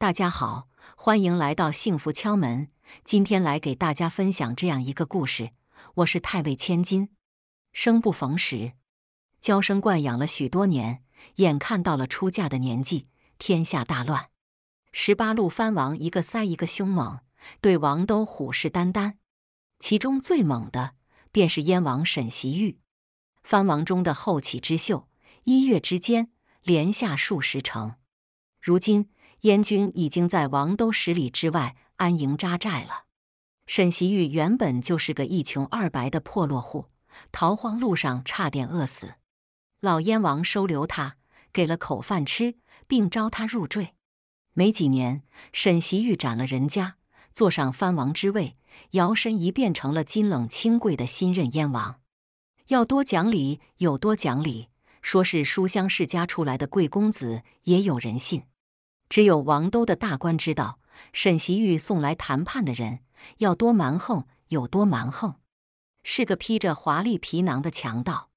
大家好，欢迎来到幸福敲门。今天来给大家分享这样一个故事。我是太尉千金，生不逢时，娇生惯养了许多年，眼看到了出嫁的年纪，天下大乱，十八路藩王一个塞一个凶猛，对王都虎视眈眈。其中最猛的便是燕王沈袭玉，藩王中的后起之秀，一月之间连下数十城，如今。燕军已经在王都十里之外安营扎寨了。沈袭玉原本就是个一穷二白的破落户，逃荒路上差点饿死。老燕王收留他，给了口饭吃，并招他入赘。没几年，沈袭玉斩了人家，坐上藩王之位，摇身一变成了金冷清贵的新任燕王。要多讲理有多讲理，说是书香世家出来的贵公子，也有人信。只有王都的大官知道，沈习玉送来谈判的人要多蛮横有多蛮横，是个披着华丽皮囊的强盗。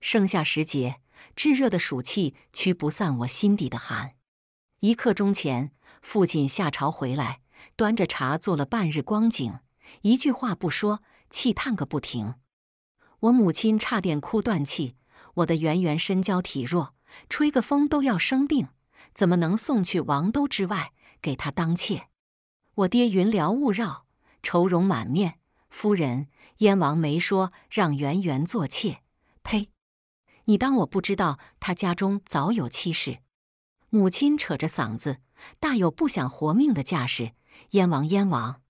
盛夏时节，炙热的暑气驱不散我心底的寒。一刻钟前，父亲下朝回来，端着茶坐了半日光景，一句话不说，气叹个不停。我母亲差点哭断气。我的圆圆身娇体弱，吹个风都要生病。怎么能送去王都之外给他当妾？我爹云缭雾绕，愁容满面。夫人，燕王没说让媛媛做妾。呸！你当我不知道他家中早有妻室？母亲扯着嗓子，大有不想活命的架势。燕王，燕王，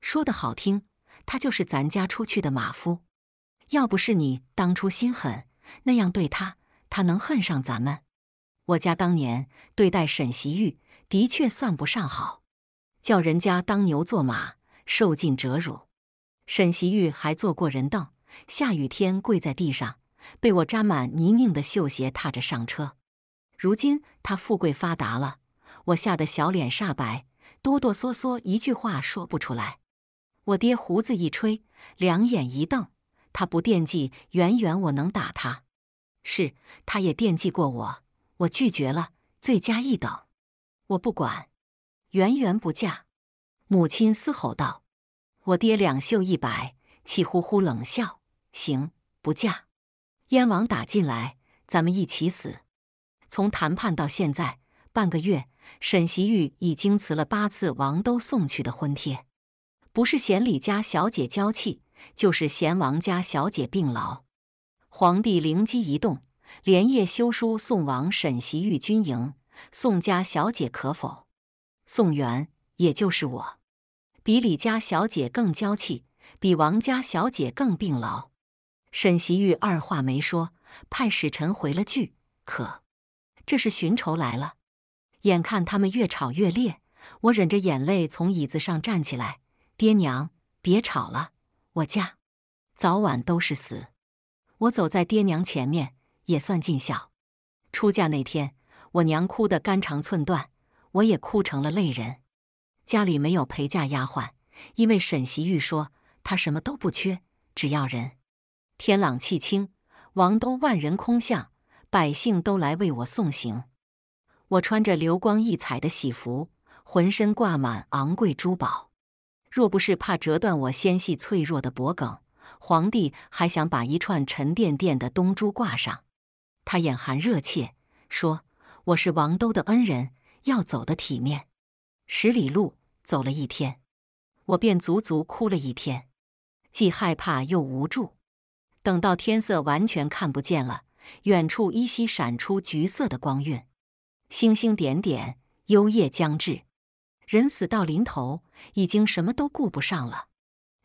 说得好听，他就是咱家出去的马夫。要不是你当初心狠那样对他，他能恨上咱们？我家当年对待沈喜玉的确算不上好，叫人家当牛做马，受尽折辱。沈喜玉还做过人凳，下雨天跪在地上，被我沾满泥泞的绣鞋踏着上车。如今他富贵发达了，我吓得小脸煞白，哆哆嗦嗦，一句话说不出来。我爹胡子一吹，两眼一瞪，他不惦记远远，我能打他，是他也惦记过我。我拒绝了，罪加一等。我不管，媛媛不嫁。母亲嘶吼道：“我爹两袖一摆，气呼呼冷笑，行，不嫁。燕王打进来，咱们一起死。”从谈判到现在半个月，沈习玉已经辞了八次王都送去的婚帖，不是嫌李家小姐娇气，就是嫌王家小姐病痨。皇帝灵机一动。连夜修书送往沈袭玉军营，宋家小姐可否？宋元，也就是我，比李家小姐更娇气，比王家小姐更病痨。沈袭玉二话没说，派使臣回了句：“可，这是寻仇来了。”眼看他们越吵越烈，我忍着眼泪从椅子上站起来：“爹娘，别吵了，我嫁，早晚都是死。”我走在爹娘前面。也算尽孝。出嫁那天，我娘哭得肝肠寸断，我也哭成了泪人。家里没有陪嫁丫鬟，因为沈袭玉说她什么都不缺，只要人。天朗气清，王都万人空巷，百姓都来为我送行。我穿着流光溢彩的喜服，浑身挂满昂贵珠宝。若不是怕折断我纤细脆弱的脖颈，皇帝还想把一串沉甸甸的东珠挂上。他眼含热切说：“我是王都的恩人，要走的体面。十里路走了一天，我便足足哭了一天，既害怕又无助。等到天色完全看不见了，远处依稀闪出橘色的光晕，星星点点，幽夜将至。人死到临头，已经什么都顾不上了。”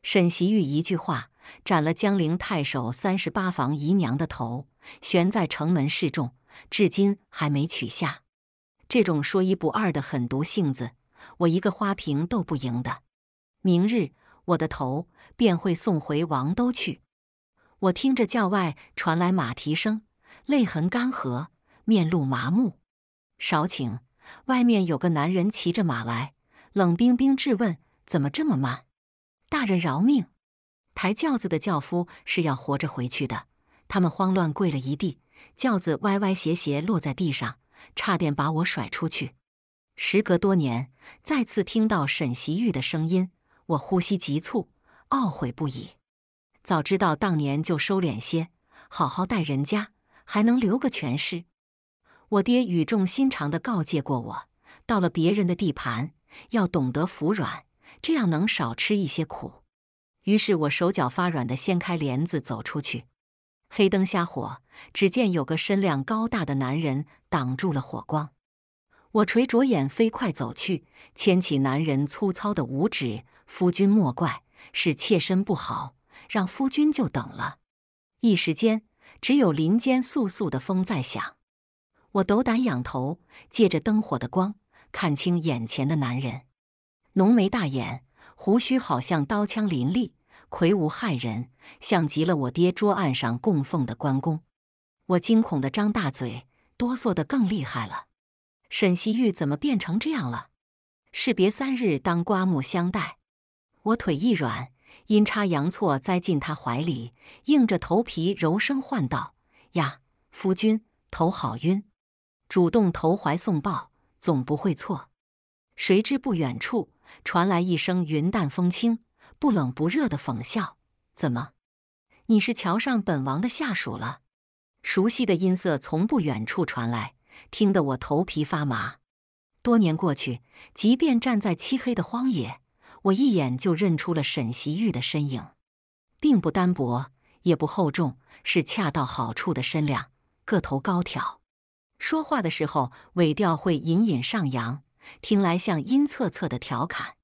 沈习玉一句话。斩了江陵太守三十八房姨娘的头，悬在城门示众，至今还没取下。这种说一不二的狠毒性子，我一个花瓶斗不赢的。明日我的头便会送回王都去。我听着轿外传来马蹄声，泪痕干涸，面露麻木。少顷，外面有个男人骑着马来，冷冰冰质问：“怎么这么慢？”大人饶命。抬轿子的轿夫是要活着回去的，他们慌乱跪了一地，轿子歪歪斜斜落在地上，差点把我甩出去。时隔多年，再次听到沈习玉的声音，我呼吸急促，懊悔不已。早知道当年就收敛些，好好待人家，还能留个全尸。我爹语重心长地告诫过我：，到了别人的地盘，要懂得服软，这样能少吃一些苦。于是我手脚发软的掀开帘子走出去，黑灯瞎火，只见有个身量高大的男人挡住了火光。我垂着眼飞快走去，牵起男人粗糙的五指：“夫君莫怪，是妾身不好，让夫君就等了。”一时间，只有林间簌簌的风在响。我斗胆仰头，借着灯火的光看清眼前的男人，浓眉大眼。胡须好像刀枪林立，魁梧骇人，像极了我爹桌案上供奉的关公。我惊恐的张大嘴，哆嗦的更厉害了。沈西玉怎么变成这样了？士别三日，当刮目相待。我腿一软，阴差阳错栽进他怀里，硬着头皮柔声唤道：“呀，夫君，头好晕。”主动投怀送抱，总不会错。谁知不远处。传来一声云淡风轻、不冷不热的讽笑：“怎么？你是瞧上本王的下属了？”熟悉的音色从不远处传来，听得我头皮发麻。多年过去，即便站在漆黑的荒野，我一眼就认出了沈习玉的身影。并不单薄，也不厚重，是恰到好处的身量，个头高挑。说话的时候，尾调会隐隐上扬。听来像阴恻恻的调侃。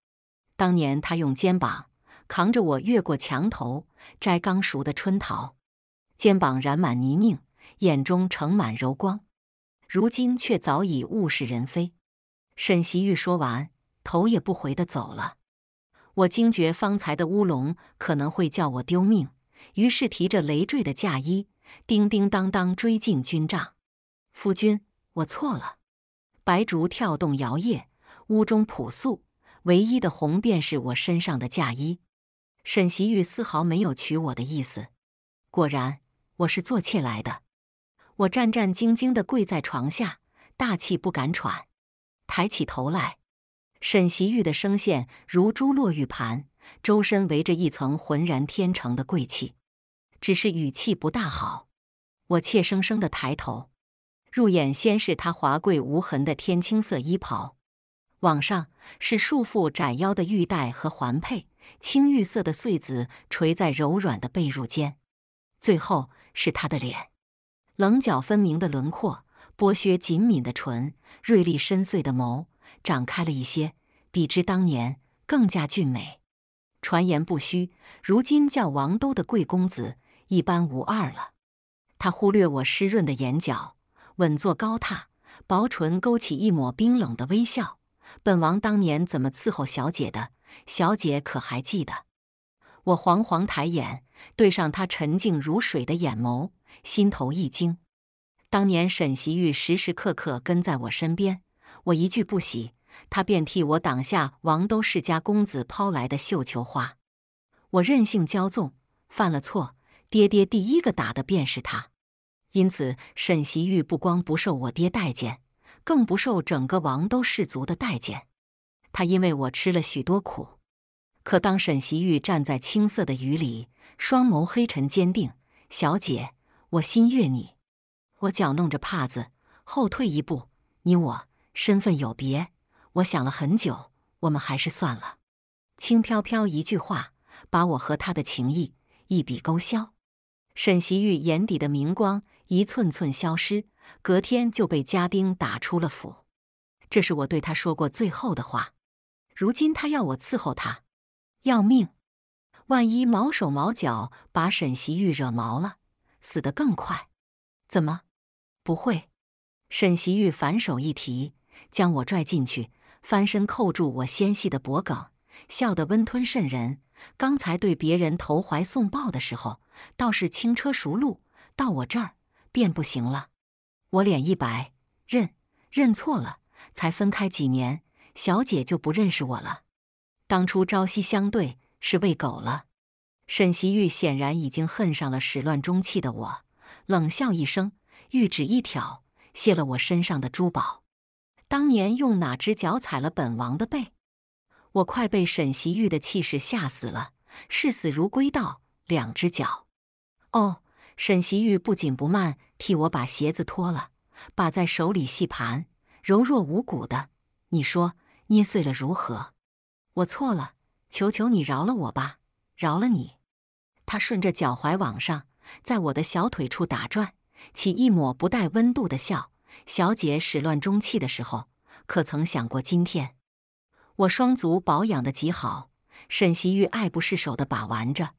当年他用肩膀扛着我越过墙头摘刚熟的春桃，肩膀染满泥泞，眼中盛满柔光。如今却早已物是人非。沈习玉说完，头也不回地走了。我惊觉方才的乌龙可能会叫我丢命，于是提着累赘的嫁衣，叮叮当当追进军帐。夫君，我错了。白竹跳动摇曳，屋中朴素，唯一的红便是我身上的嫁衣。沈袭玉丝毫没有娶我的意思，果然我是做妾来的。我战战兢兢地跪在床下，大气不敢喘，抬起头来，沈袭玉的声线如珠落玉盘，周身围着一层浑然天成的贵气，只是语气不大好。我怯生生地抬头。入眼，先是他华贵无痕的天青色衣袍，往上是束缚窄腰的玉带和环佩，青玉色的穗子垂在柔软的被褥间，最后是他的脸，棱角分明的轮廓，剥削紧抿的唇，锐利深邃的眸，展开了一些，比之当年更加俊美。传言不虚，如今叫王都的贵公子一般无二了。他忽略我湿润的眼角。稳坐高榻，薄唇勾起一抹冰冷的微笑。本王当年怎么伺候小姐的，小姐可还记得？我惶惶抬眼，对上他沉静如水的眼眸，心头一惊。当年沈袭玉时时刻刻跟在我身边，我一句不喜，他便替我挡下王都世家公子抛来的绣球花。我任性骄纵，犯了错，爹爹第一个打的便是他。因此，沈习玉不光不受我爹待见，更不受整个王都士族的待见。他因为我吃了许多苦。可当沈习玉站在青色的雨里，双眸黑沉坚定：“小姐，我心悦你。”我搅弄着帕子，后退一步：“你我身份有别。”我想了很久，我们还是算了。轻飘飘一句话，把我和他的情谊一笔勾销。沈习玉眼底的明光。一寸寸消失，隔天就被家丁打出了府。这是我对他说过最后的话。如今他要我伺候他，要命！万一毛手毛脚把沈袭玉惹毛了，死得更快。怎么？不会？沈袭玉反手一提，将我拽进去，翻身扣住我纤细的脖颈，笑得温吞渗人。刚才对别人投怀送抱的时候，倒是轻车熟路，到我这儿。便不行了，我脸一白，认认错了，才分开几年，小姐就不认识我了。当初朝夕相对是喂狗了。沈袭玉显然已经恨上了始乱终弃的我，冷笑一声，玉指一挑，卸了我身上的珠宝。当年用哪只脚踩了本王的背？我快被沈袭玉的气势吓死了，视死如归道：两只脚。哦。沈习玉不紧不慢替我把鞋子脱了，把在手里细盘，柔弱无骨的。你说捏碎了如何？我错了，求求你饶了我吧，饶了你。他顺着脚踝往上，在我的小腿处打转，起一抹不带温度的笑。小姐始乱终弃的时候，可曾想过今天？我双足保养得极好，沈习玉爱不释手的把玩着，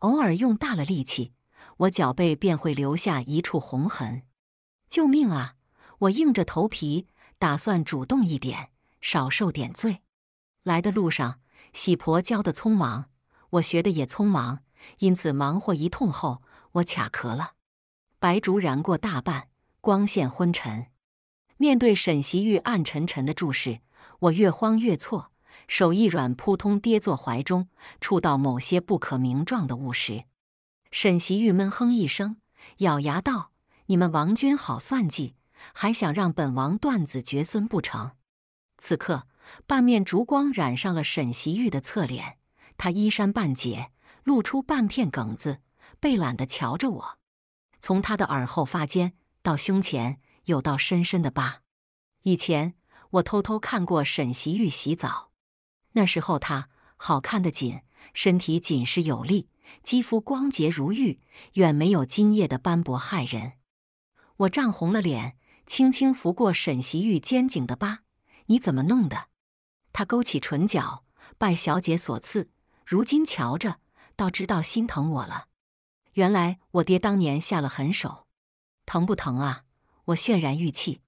偶尔用大了力气。我脚背便会留下一处红痕，救命啊！我硬着头皮，打算主动一点，少受点罪。来的路上，喜婆教的匆忙，我学的也匆忙，因此忙活一通后，我卡壳了。白烛燃过大半，光线昏沉。面对沈袭玉暗沉沉的注视，我越慌越错，手一软，扑通跌坐怀中，触到某些不可名状的物时。沈袭玉闷哼一声，咬牙道：“你们王军好算计，还想让本王断子绝孙不成？”此刻，半面烛光染上了沈袭玉的侧脸，他衣衫半解，露出半片梗子，被懒得瞧着我。从他的耳后发尖到胸前，有道深深的疤。以前我偷偷看过沈袭玉洗澡，那时候他好看的紧，身体紧实有力。肌肤光洁如玉，远没有今夜的斑驳骇人。我涨红了脸，轻轻拂过沈袭玉肩颈的疤：“你怎么弄的？”他勾起唇角：“拜小姐所赐，如今瞧着，倒知道心疼我了。”原来我爹当年下了狠手，疼不疼啊？我泫然欲泣。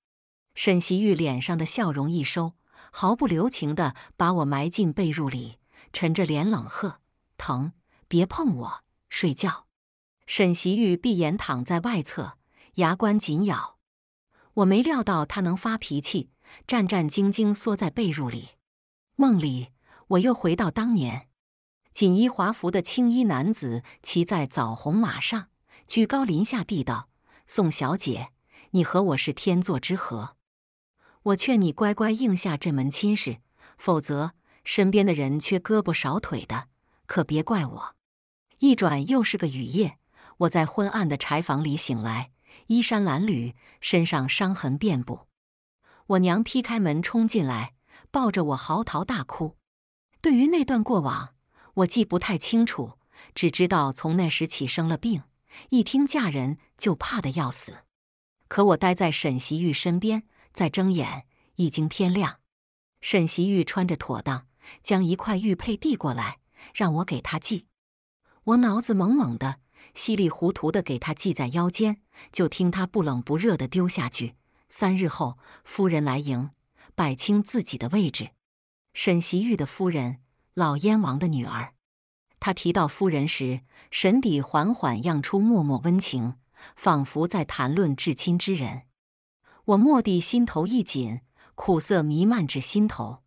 沈袭玉脸上的笑容一收，毫不留情地把我埋进被褥里，沉着脸冷喝：“疼。”别碰我，睡觉。沈习玉闭眼躺在外侧，牙关紧咬。我没料到他能发脾气，战战兢兢缩在被褥里。梦里，我又回到当年，锦衣华服的青衣男子骑在枣红马上，居高临下地道：“宋小姐，你和我是天作之合。我劝你乖乖应下这门亲事，否则身边的人缺胳膊少腿的，可别怪我。”一转又是个雨夜，我在昏暗的柴房里醒来，衣衫褴褛，身上伤痕遍布。我娘劈开门冲进来，抱着我嚎啕大哭。对于那段过往，我记不太清楚，只知道从那时起生了病，一听嫁人就怕得要死。可我待在沈习玉身边，再睁眼已经天亮。沈习玉穿着妥当，将一块玉佩递过来，让我给他系。我脑子懵懵的，稀里糊涂的给他系在腰间，就听他不冷不热的丢下去。三日后，夫人来迎，摆清自己的位置。沈袭玉的夫人，老燕王的女儿。他提到夫人时，神底缓缓漾出脉脉温情，仿佛在谈论至亲之人。我蓦地心头一紧，苦涩弥漫至心头。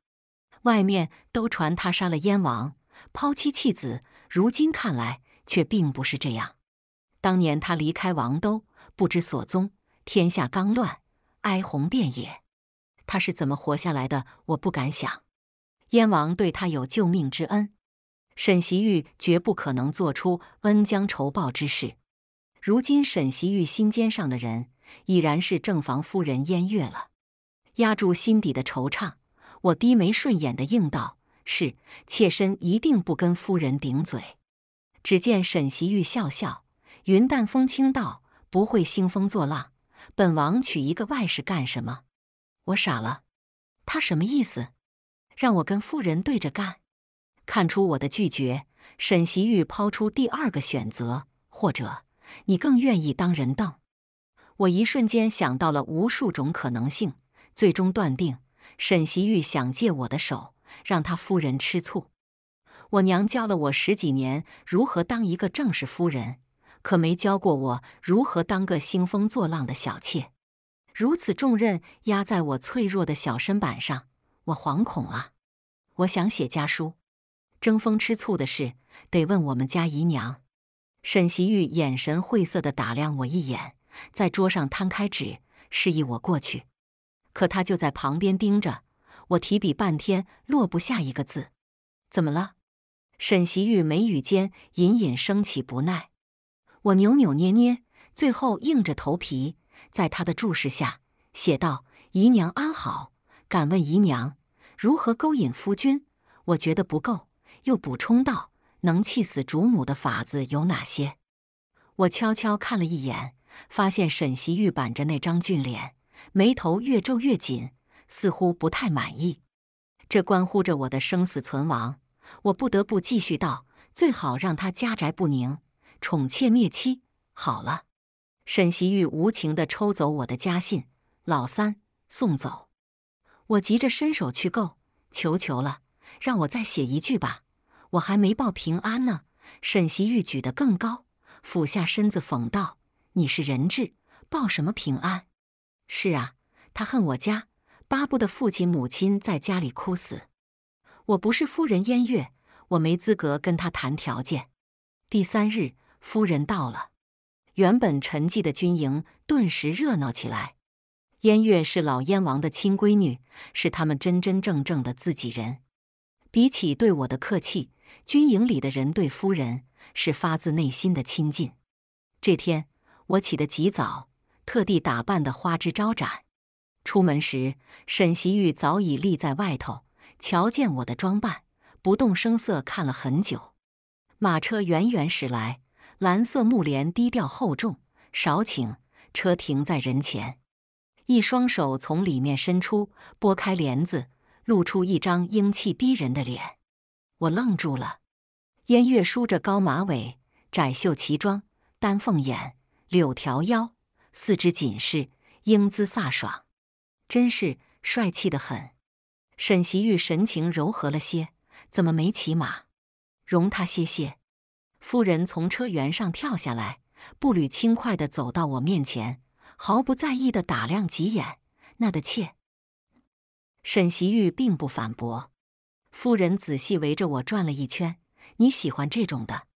外面都传他杀了燕王，抛妻弃子。如今看来，却并不是这样。当年他离开王都，不知所踪。天下刚乱，哀鸿遍野，他是怎么活下来的？我不敢想。燕王对他有救命之恩，沈袭玉绝不可能做出恩将仇报之事。如今沈袭玉心尖上的人，已然是正房夫人燕月了。压住心底的惆怅，我低眉顺眼的应道。是，妾身一定不跟夫人顶嘴。只见沈袭玉笑笑，云淡风轻道：“不会兴风作浪。本王娶一个外室干什么？我傻了，他什么意思？让我跟夫人对着干？看出我的拒绝，沈袭玉抛出第二个选择：或者你更愿意当人凳？我一瞬间想到了无数种可能性，最终断定沈袭玉想借我的手。”让他夫人吃醋，我娘教了我十几年如何当一个正式夫人，可没教过我如何当个兴风作浪的小妾。如此重任压在我脆弱的小身板上，我惶恐啊！我想写家书，争风吃醋的事得问我们家姨娘。沈袭玉眼神晦涩地打量我一眼，在桌上摊开纸，示意我过去，可他就在旁边盯着。我提笔半天落不下一个字，怎么了？沈袭玉眉宇间隐隐升起不耐。我扭扭捏捏，最后硬着头皮，在他的注视下写道：“姨娘安好，敢问姨娘如何勾引夫君？”我觉得不够，又补充道：“能气死主母的法子有哪些？”我悄悄看了一眼，发现沈袭玉板着那张俊脸，眉头越皱越紧。似乎不太满意，这关乎着我的生死存亡，我不得不继续道：“最好让他家宅不宁，宠妾灭妻。”好了，沈袭玉无情的抽走我的家信，老三送走。我急着伸手去够，求求了，让我再写一句吧，我还没报平安呢。沈袭玉举得更高，俯下身子讽道：“你是人质，报什么平安？”是啊，他恨我家。巴布的父亲、母亲在家里哭死。我不是夫人燕月，我没资格跟他谈条件。第三日，夫人到了，原本沉寂的军营顿时热闹起来。燕月是老燕王的亲闺女，是他们真真正正的自己人。比起对我的客气，军营里的人对夫人是发自内心的亲近。这天，我起得极早，特地打扮得花枝招展。出门时，沈袭玉早已立在外头，瞧见我的装扮，不动声色看了很久。马车远远驶来，蓝色幕帘低调厚重，少顷，车停在人前，一双手从里面伸出，拨开帘子，露出一张英气逼人的脸。我愣住了。烟月梳着高马尾，窄袖齐装，丹凤眼，柳条腰，四肢紧实，英姿飒爽。真是帅气的很，沈习玉神情柔和了些。怎么没骑马？容他歇歇。夫人从车辕上跳下来，步履轻快地走到我面前，毫不在意地打量几眼。那的妾，沈习玉并不反驳。夫人仔细围着我转了一圈，你喜欢这种的，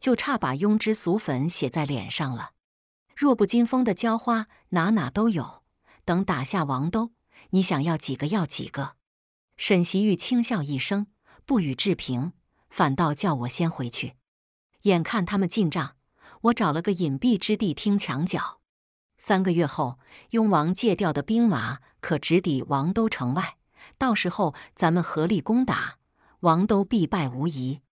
就差把庸脂俗粉写在脸上了。弱不禁风的娇花，哪哪都有。等打下王都，你想要几个要几个。沈袭玉轻笑一声，不予置评，反倒叫我先回去。眼看他们进帐，我找了个隐蔽之地听墙角。三个月后，雍王借调的兵马可直抵王都城外，到时候咱们合力攻打王都，必败无疑。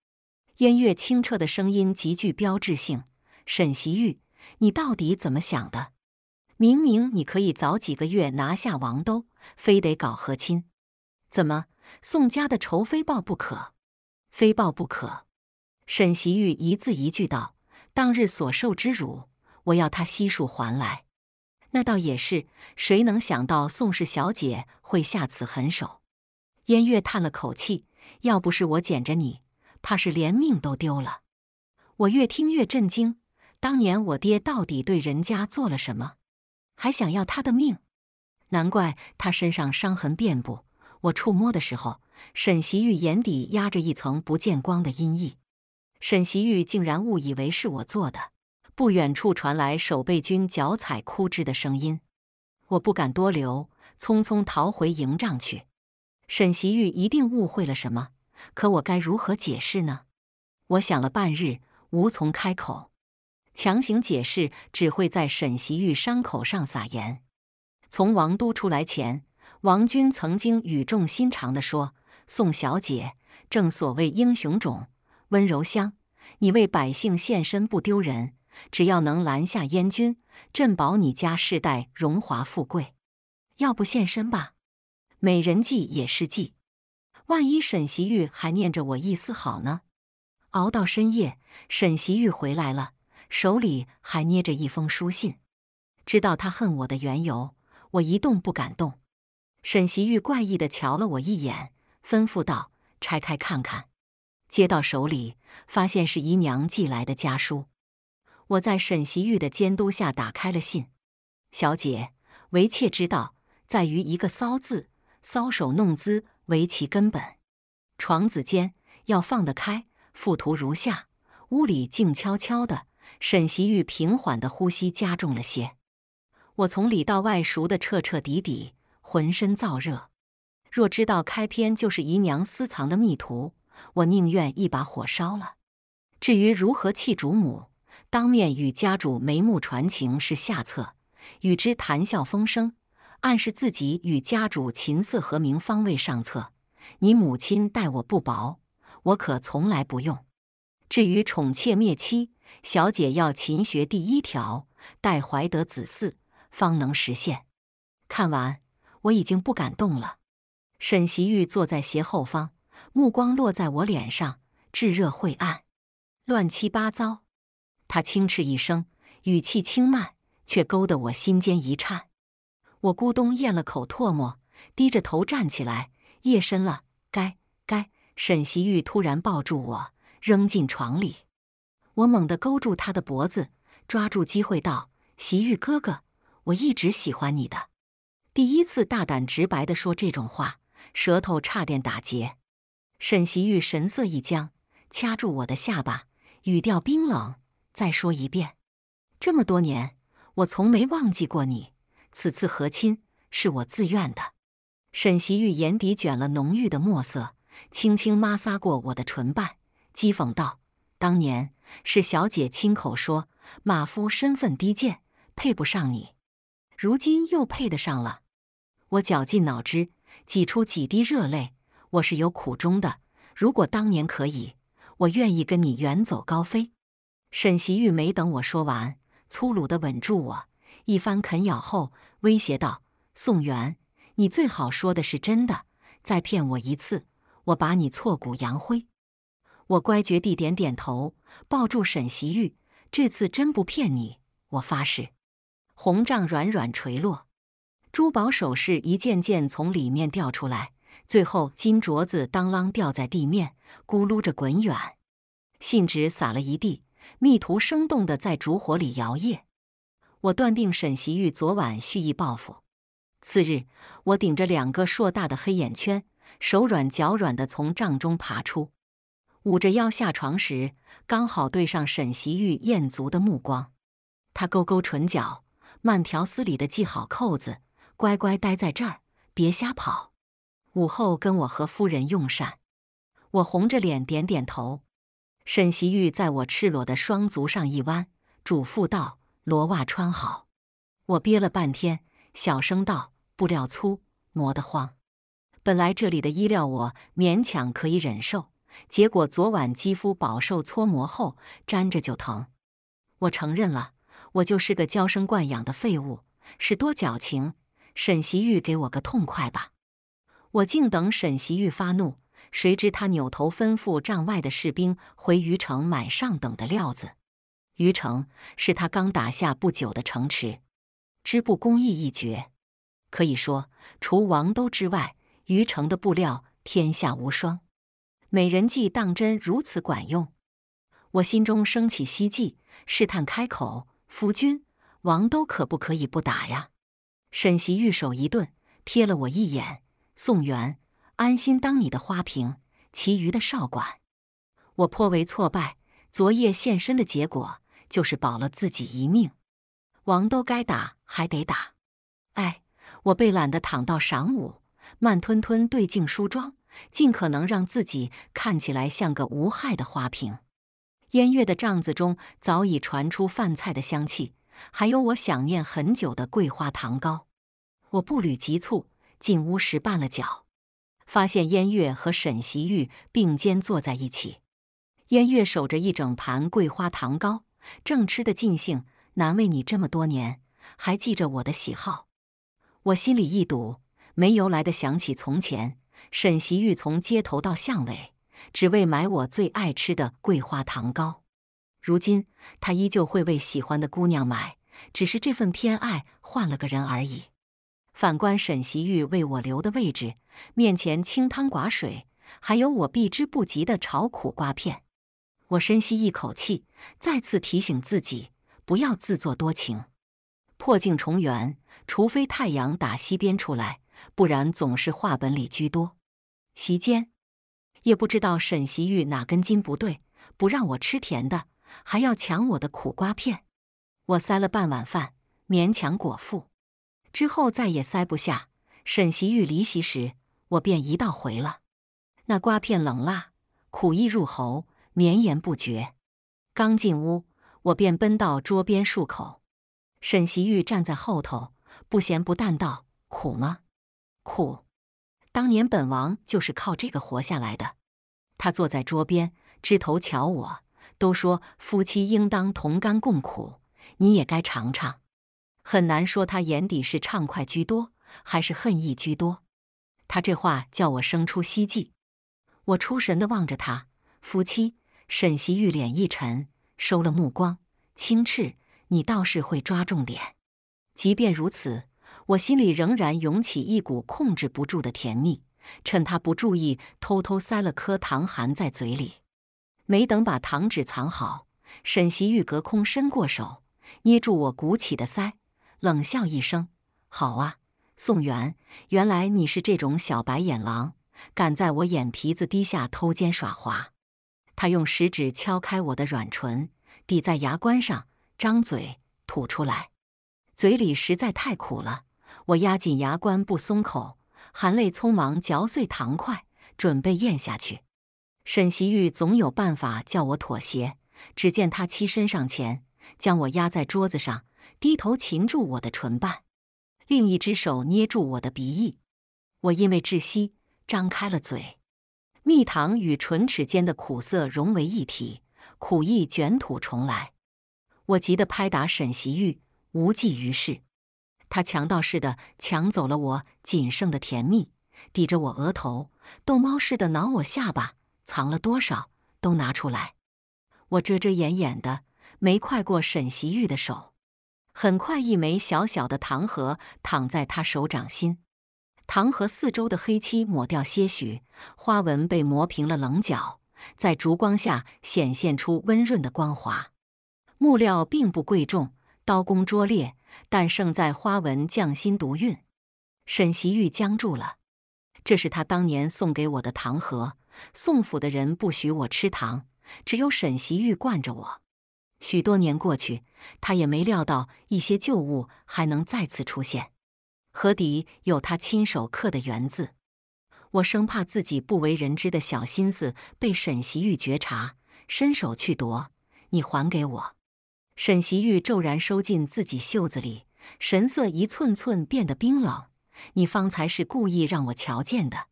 燕月清澈的声音极具标志性。沈袭玉，你到底怎么想的？明明你可以早几个月拿下王都，非得搞和亲？怎么？宋家的仇非报不可，非报不可？沈袭玉一字一句道：“当日所受之辱，我要他悉数还来。”那倒也是，谁能想到宋氏小姐会下此狠手？燕月叹了口气：“要不是我捡着你，怕是连命都丢了。”我越听越震惊，当年我爹到底对人家做了什么？还想要他的命，难怪他身上伤痕遍布。我触摸的时候，沈习玉眼底压着一层不见光的阴翳。沈习玉竟然误以为是我做的。不远处传来守备军脚踩枯枝的声音，我不敢多留，匆匆逃回营帐去。沈习玉一定误会了什么，可我该如何解释呢？我想了半日，无从开口。强行解释只会在沈袭玉伤口上撒盐。从王都出来前，王军曾经语重心长的说：“宋小姐，正所谓英雄冢，温柔乡，你为百姓献身不丢人。只要能拦下燕军，朕保你家世代荣华富贵。要不献身吧，美人计也是计。万一沈袭玉还念着我一丝好呢？”熬到深夜，沈袭玉回来了。手里还捏着一封书信，知道他恨我的缘由，我一动不敢动。沈袭玉怪异的瞧了我一眼，吩咐道：“拆开看看。”接到手里，发现是姨娘寄来的家书。我在沈袭玉的监督下打开了信。小姐，为妾之道在于一个‘骚’字，搔首弄姿为其根本。床子间要放得开，附图如下。屋里静悄悄的。沈惜玉平缓的呼吸加重了些，我从里到外熟得彻彻底底，浑身燥热。若知道开篇就是姨娘私藏的密图，我宁愿一把火烧了。至于如何气主母，当面与家主眉目传情是下策，与之谈笑风生，暗示自己与家主琴瑟和鸣方为上策。你母亲待我不薄，我可从来不用。至于宠妾灭妻。小姐要勤学，第一条待怀得子嗣，方能实现。看完，我已经不敢动了。沈习玉坐在斜后方，目光落在我脸上，炙热晦暗，乱七八糟。他轻斥一声，语气轻慢，却勾得我心尖一颤。我咕咚咽了口唾沫，低着头站起来。夜深了，该该。沈习玉突然抱住我，扔进床里。我猛地勾住他的脖子，抓住机会道：“席玉哥哥，我一直喜欢你的。”第一次大胆直白地说这种话，舌头差点打结。沈席玉神色一僵，掐住我的下巴，语调冰冷：“再说一遍，这么多年，我从没忘记过你。此次和亲是我自愿的。”沈席玉眼底卷了浓郁的墨色，轻轻抹挲过我的唇瓣，讥讽道。当年是小姐亲口说，马夫身份低贱，配不上你。如今又配得上了，我绞尽脑汁，挤出几滴热泪。我是有苦衷的。如果当年可以，我愿意跟你远走高飞。沈习玉没等我说完，粗鲁地稳住我，一番啃咬后，威胁道：“宋元，你最好说的是真的。再骗我一次，我把你挫骨扬灰。”我乖觉地点点头，抱住沈袭玉。这次真不骗你，我发誓。红帐软软垂落，珠宝首饰一件件从里面掉出来，最后金镯子当啷掉在地面，咕噜着滚远。信纸撒了一地，密图生动的在烛火里摇曳。我断定沈袭玉昨晚蓄意报复。次日，我顶着两个硕大的黑眼圈，手软脚软的从帐中爬出。捂着腰下床时，刚好对上沈习玉艳足的目光。他勾勾唇角，慢条斯理地系好扣子，乖乖待在这儿，别瞎跑。午后跟我和夫人用膳。我红着脸点点头。沈习玉在我赤裸的双足上一弯，嘱咐道：“罗袜穿好。”我憋了半天，小声道：“布料粗，磨得慌。”本来这里的衣料我勉强可以忍受。结果昨晚肌肤饱受搓磨后，粘着就疼。我承认了，我就是个娇生惯养的废物，是多矫情。沈习玉给我个痛快吧！我静等沈习玉发怒，谁知他扭头吩咐帐外的士兵回虞城买上等的料子。虞城是他刚打下不久的城池，织布工艺一绝，可以说除王都之外，虞城的布料天下无双。美人计当真如此管用？我心中升起希冀，试探开口：“夫君，王都可不可以不打呀？”沈袭玉手一顿，瞥了我一眼：“宋元，安心当你的花瓶，其余的少管。”我颇为挫败。昨夜现身的结果，就是保了自己一命。王都该打还得打。哎，我被懒得躺到晌午，慢吞吞对镜梳妆。尽可能让自己看起来像个无害的花瓶。烟月的帐子中早已传出饭菜的香气，还有我想念很久的桂花糖糕。我步履急促进屋时绊了脚，发现烟月和沈习玉并肩坐在一起。烟月守着一整盘桂花糖糕，正吃得尽兴。难为你这么多年还记着我的喜好。我心里一堵，没由来的想起从前。沈袭玉从街头到巷尾，只为买我最爱吃的桂花糖糕。如今他依旧会为喜欢的姑娘买，只是这份偏爱换了个人而已。反观沈袭玉为我留的位置，面前清汤寡水，还有我避之不及的炒苦瓜片。我深吸一口气，再次提醒自己不要自作多情。破镜重圆，除非太阳打西边出来。不然总是话本里居多。席间也不知道沈席玉哪根筋不对，不让我吃甜的，还要抢我的苦瓜片。我塞了半碗饭，勉强果腹，之后再也塞不下。沈席玉离席时，我便一道回了。那瓜片冷辣，苦意入喉，绵延不绝。刚进屋，我便奔到桌边漱口。沈席玉站在后头，不咸不淡道：“苦吗？”苦，当年本王就是靠这个活下来的。他坐在桌边，枝头瞧我，都说夫妻应当同甘共苦，你也该尝尝。很难说他眼底是畅快居多，还是恨意居多。他这话叫我生出希冀。我出神的望着他。夫妻，沈西玉脸一沉，收了目光，轻斥：“你倒是会抓重点。”即便如此。我心里仍然涌起一股控制不住的甜蜜，趁他不注意，偷偷塞了颗糖含在嘴里。没等把糖纸藏好，沈习玉隔空伸过手，捏住我鼓起的腮，冷笑一声：“好啊，宋元，原来你是这种小白眼狼，敢在我眼皮子底下偷奸耍滑。”他用食指敲开我的软唇，抵在牙关上，张嘴吐出来，嘴里实在太苦了。我压紧牙关不松口，含泪匆忙嚼碎糖块，准备咽下去。沈习玉总有办法叫我妥协。只见他欺身上前，将我压在桌子上，低头擒住我的唇瓣，另一只手捏住我的鼻翼。我因为窒息，张开了嘴，蜜糖与唇齿间的苦涩融为一体，苦意卷土重来。我急得拍打沈习玉，无济于事。他强盗似的抢走了我仅剩的甜蜜，抵着我额头，逗猫似的挠我下巴。藏了多少，都拿出来。我遮遮掩掩的，没快过沈习玉的手。很快，一枚小小的糖盒躺在他手掌心。糖盒四周的黑漆抹掉些许，花纹被磨平了棱角，在烛光下显现出温润的光滑。木料并不贵重，刀工拙劣。但胜在花纹匠心独运，沈袭玉僵住了。这是他当年送给我的糖盒，宋府的人不许我吃糖，只有沈袭玉惯着我。许多年过去，他也没料到一些旧物还能再次出现。盒底有他亲手刻的“园”字，我生怕自己不为人知的小心思被沈袭玉觉察，伸手去夺。你还给我。沈习玉骤然收进自己袖子里，神色一寸寸变得冰冷。你方才是故意让我瞧见的，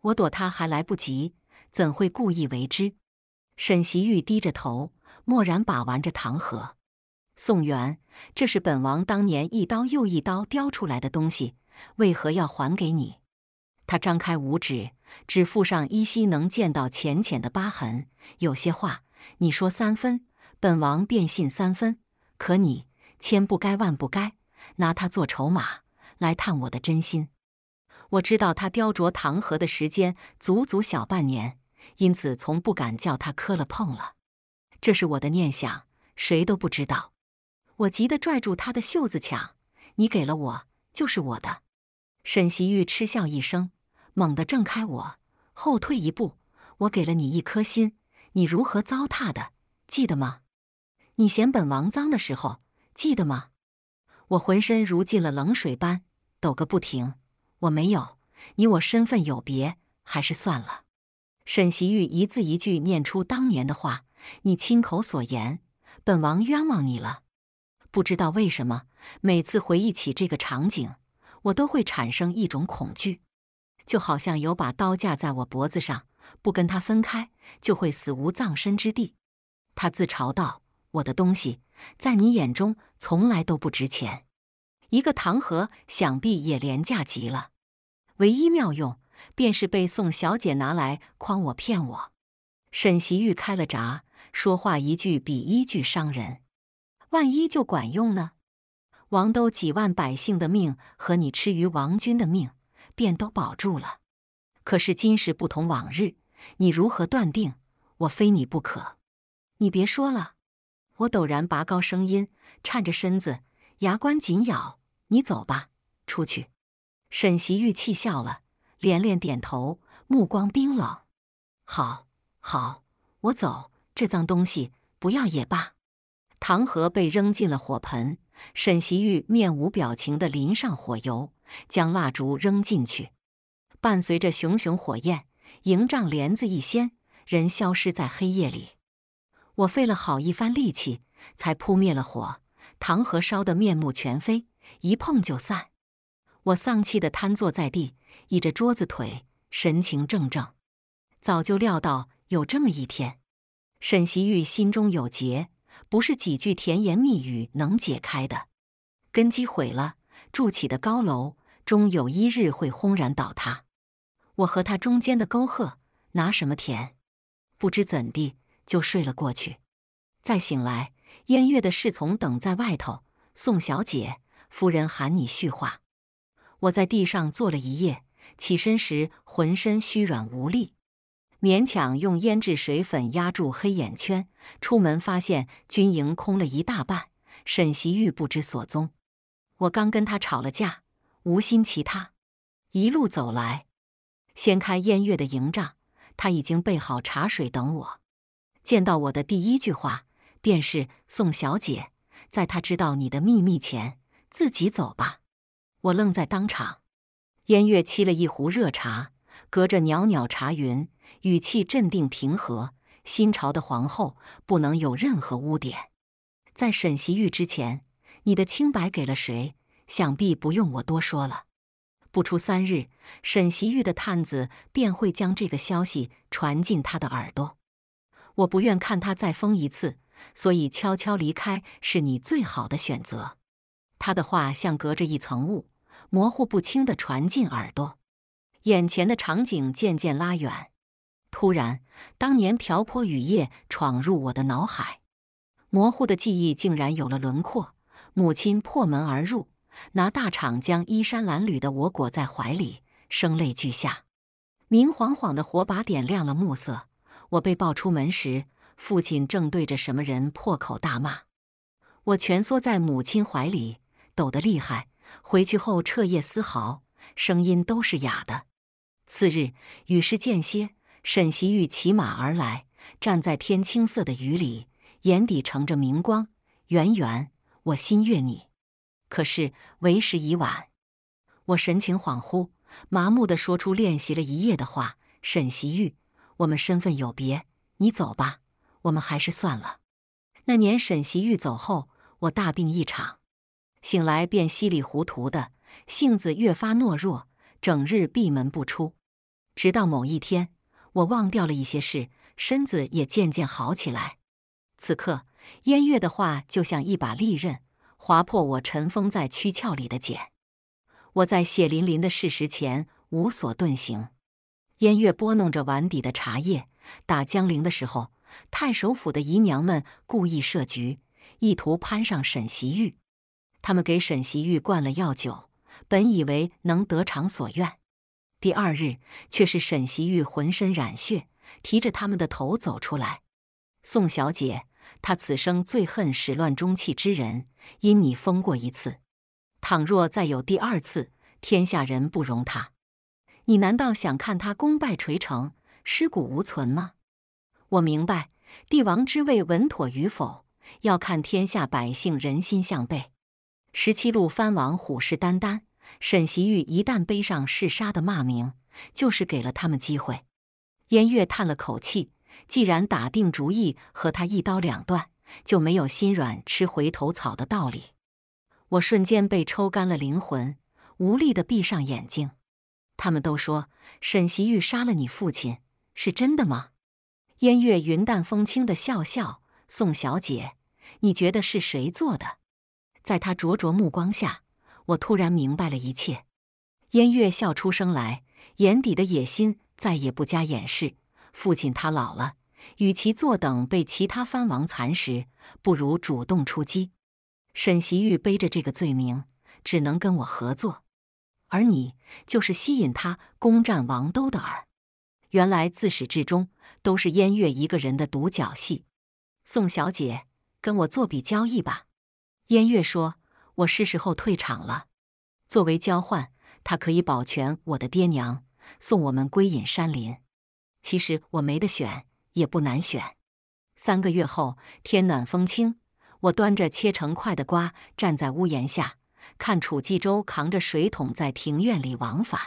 我躲他还来不及，怎会故意为之？沈习玉低着头，默然把玩着糖盒。宋元，这是本王当年一刀又一刀雕出来的东西，为何要还给你？他张开五指，指腹上依稀能见到浅浅的疤痕。有些话，你说三分。本王便信三分，可你千不该万不该拿他做筹码来探我的真心。我知道他雕琢糖盒的时间足足小半年，因此从不敢叫他磕了碰了。这是我的念想，谁都不知道。我急得拽住他的袖子抢，你给了我就是我的。沈袭玉嗤笑一声，猛地挣开我，后退一步。我给了你一颗心，你如何糟蹋的？记得吗？你嫌本王脏的时候，记得吗？我浑身如进了冷水般抖个不停。我没有你，我身份有别，还是算了。沈袭玉一字一句念出当年的话：“你亲口所言，本王冤枉你了。”不知道为什么，每次回忆起这个场景，我都会产生一种恐惧，就好像有把刀架在我脖子上，不跟他分开就会死无葬身之地。他自嘲道。我的东西在你眼中从来都不值钱，一个糖盒想必也廉价极了。唯一妙用便是被宋小姐拿来诓我骗我。沈习玉开了闸，说话一句比一句伤人。万一就管用呢？王都几万百姓的命和你吃鱼王军的命便都保住了。可是今时不同往日，你如何断定我非你不可？你别说了。我陡然拔高声音，颤着身子，牙关紧咬：“你走吧，出去。”沈习玉气笑了，连连点头，目光冰冷：“好，好，我走。这脏东西，不要也罢。”唐河被扔进了火盆，沈习玉面无表情地淋上火油，将蜡烛扔进去，伴随着熊熊火焰，营帐帘子一掀，人消失在黑夜里。我费了好一番力气，才扑灭了火。糖盒烧得面目全非，一碰就散。我丧气地瘫坐在地，倚着桌子腿，神情怔怔。早就料到有这么一天。沈惜玉心中有结，不是几句甜言蜜语能解开的。根基毁了，筑起的高楼终有一日会轰然倒塌。我和他中间的沟壑，拿什么填？不知怎地。就睡了过去。再醒来，燕月的侍从等在外头。宋小姐、夫人喊你叙话。我在地上坐了一夜，起身时浑身虚软无力，勉强用胭脂水粉压住黑眼圈。出门发现军营空了一大半，沈袭玉不知所踪。我刚跟他吵了架，无心其他。一路走来，掀开燕月的营帐，他已经备好茶水等我。见到我的第一句话便是：“宋小姐，在她知道你的秘密前，自己走吧。”我愣在当场。烟月沏了一壶热茶，隔着袅袅茶云，语气镇定平和。新朝的皇后不能有任何污点。在沈袭玉之前，你的清白给了谁？想必不用我多说了。不出三日，沈袭玉的探子便会将这个消息传进他的耳朵。我不愿看他再疯一次，所以悄悄离开是你最好的选择。他的话像隔着一层雾，模糊不清的传进耳朵。眼前的场景渐渐拉远，突然，当年瓢泼雨夜闯入我的脑海，模糊的记忆竟然有了轮廓。母亲破门而入，拿大氅将衣衫褴褛的我裹在怀里，声泪俱下。明晃晃的火把点亮了暮色。我被抱出门时，父亲正对着什么人破口大骂。我蜷缩在母亲怀里，抖得厉害。回去后彻夜嘶嚎，声音都是哑的。次日雨是间歇，沈袭玉骑马而来，站在天青色的雨里，眼底盛着明光。圆圆，我心悦你，可是为时已晚。我神情恍惚，麻木的说出练习了一夜的话。沈袭玉。我们身份有别，你走吧。我们还是算了。那年沈习玉走后，我大病一场，醒来便稀里糊涂的，性子越发懦弱，整日闭门不出。直到某一天，我忘掉了一些事，身子也渐渐好起来。此刻，烟月的话就像一把利刃，划破我尘封在躯壳里的茧。我在血淋淋的事实前无所遁形。燕月拨弄着碗底的茶叶。打江陵的时候，太守府的姨娘们故意设局，意图攀上沈袭玉。他们给沈袭玉灌了药酒，本以为能得偿所愿。第二日，却是沈袭玉浑身染血，提着他们的头走出来。宋小姐，他此生最恨始乱终弃之人，因你疯过一次，倘若再有第二次，天下人不容他。你难道想看他功败垂成、尸骨无存吗？我明白，帝王之位稳妥与否，要看天下百姓人心向背。十七路藩王虎视眈眈，沈袭玉一旦背上弑杀的骂名，就是给了他们机会。燕月叹了口气，既然打定主意和他一刀两断，就没有心软吃回头草的道理。我瞬间被抽干了灵魂，无力的闭上眼睛。他们都说沈袭玉杀了你父亲，是真的吗？燕月云淡风轻的笑笑：“宋小姐，你觉得是谁做的？”在她灼灼目光下，我突然明白了一切。燕月笑出声来，眼底的野心再也不加掩饰。父亲他老了，与其坐等被其他藩王蚕食，不如主动出击。沈袭玉背着这个罪名，只能跟我合作。而你就是吸引他攻占王都的饵，原来自始至终都是燕月一个人的独角戏。宋小姐，跟我做笔交易吧。燕月说：“我是时候退场了。作为交换，他可以保全我的爹娘，送我们归隐山林。其实我没得选，也不难选。”三个月后，天暖风轻，我端着切成块的瓜站在屋檐下。看楚继州扛着水桶在庭院里往返。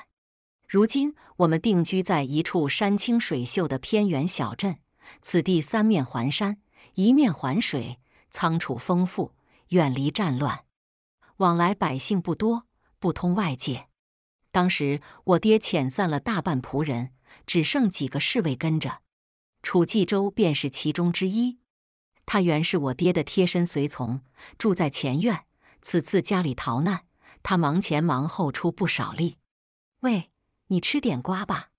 如今我们定居在一处山清水秀的偏远小镇，此地三面环山，一面环水，仓储丰富，远离战乱，往来百姓不多，不通外界。当时我爹遣散了大半仆人，只剩几个侍卫跟着。楚继州便是其中之一。他原是我爹的贴身随从，住在前院。此次家里逃难，他忙前忙后出不少力。喂，你吃点瓜吧。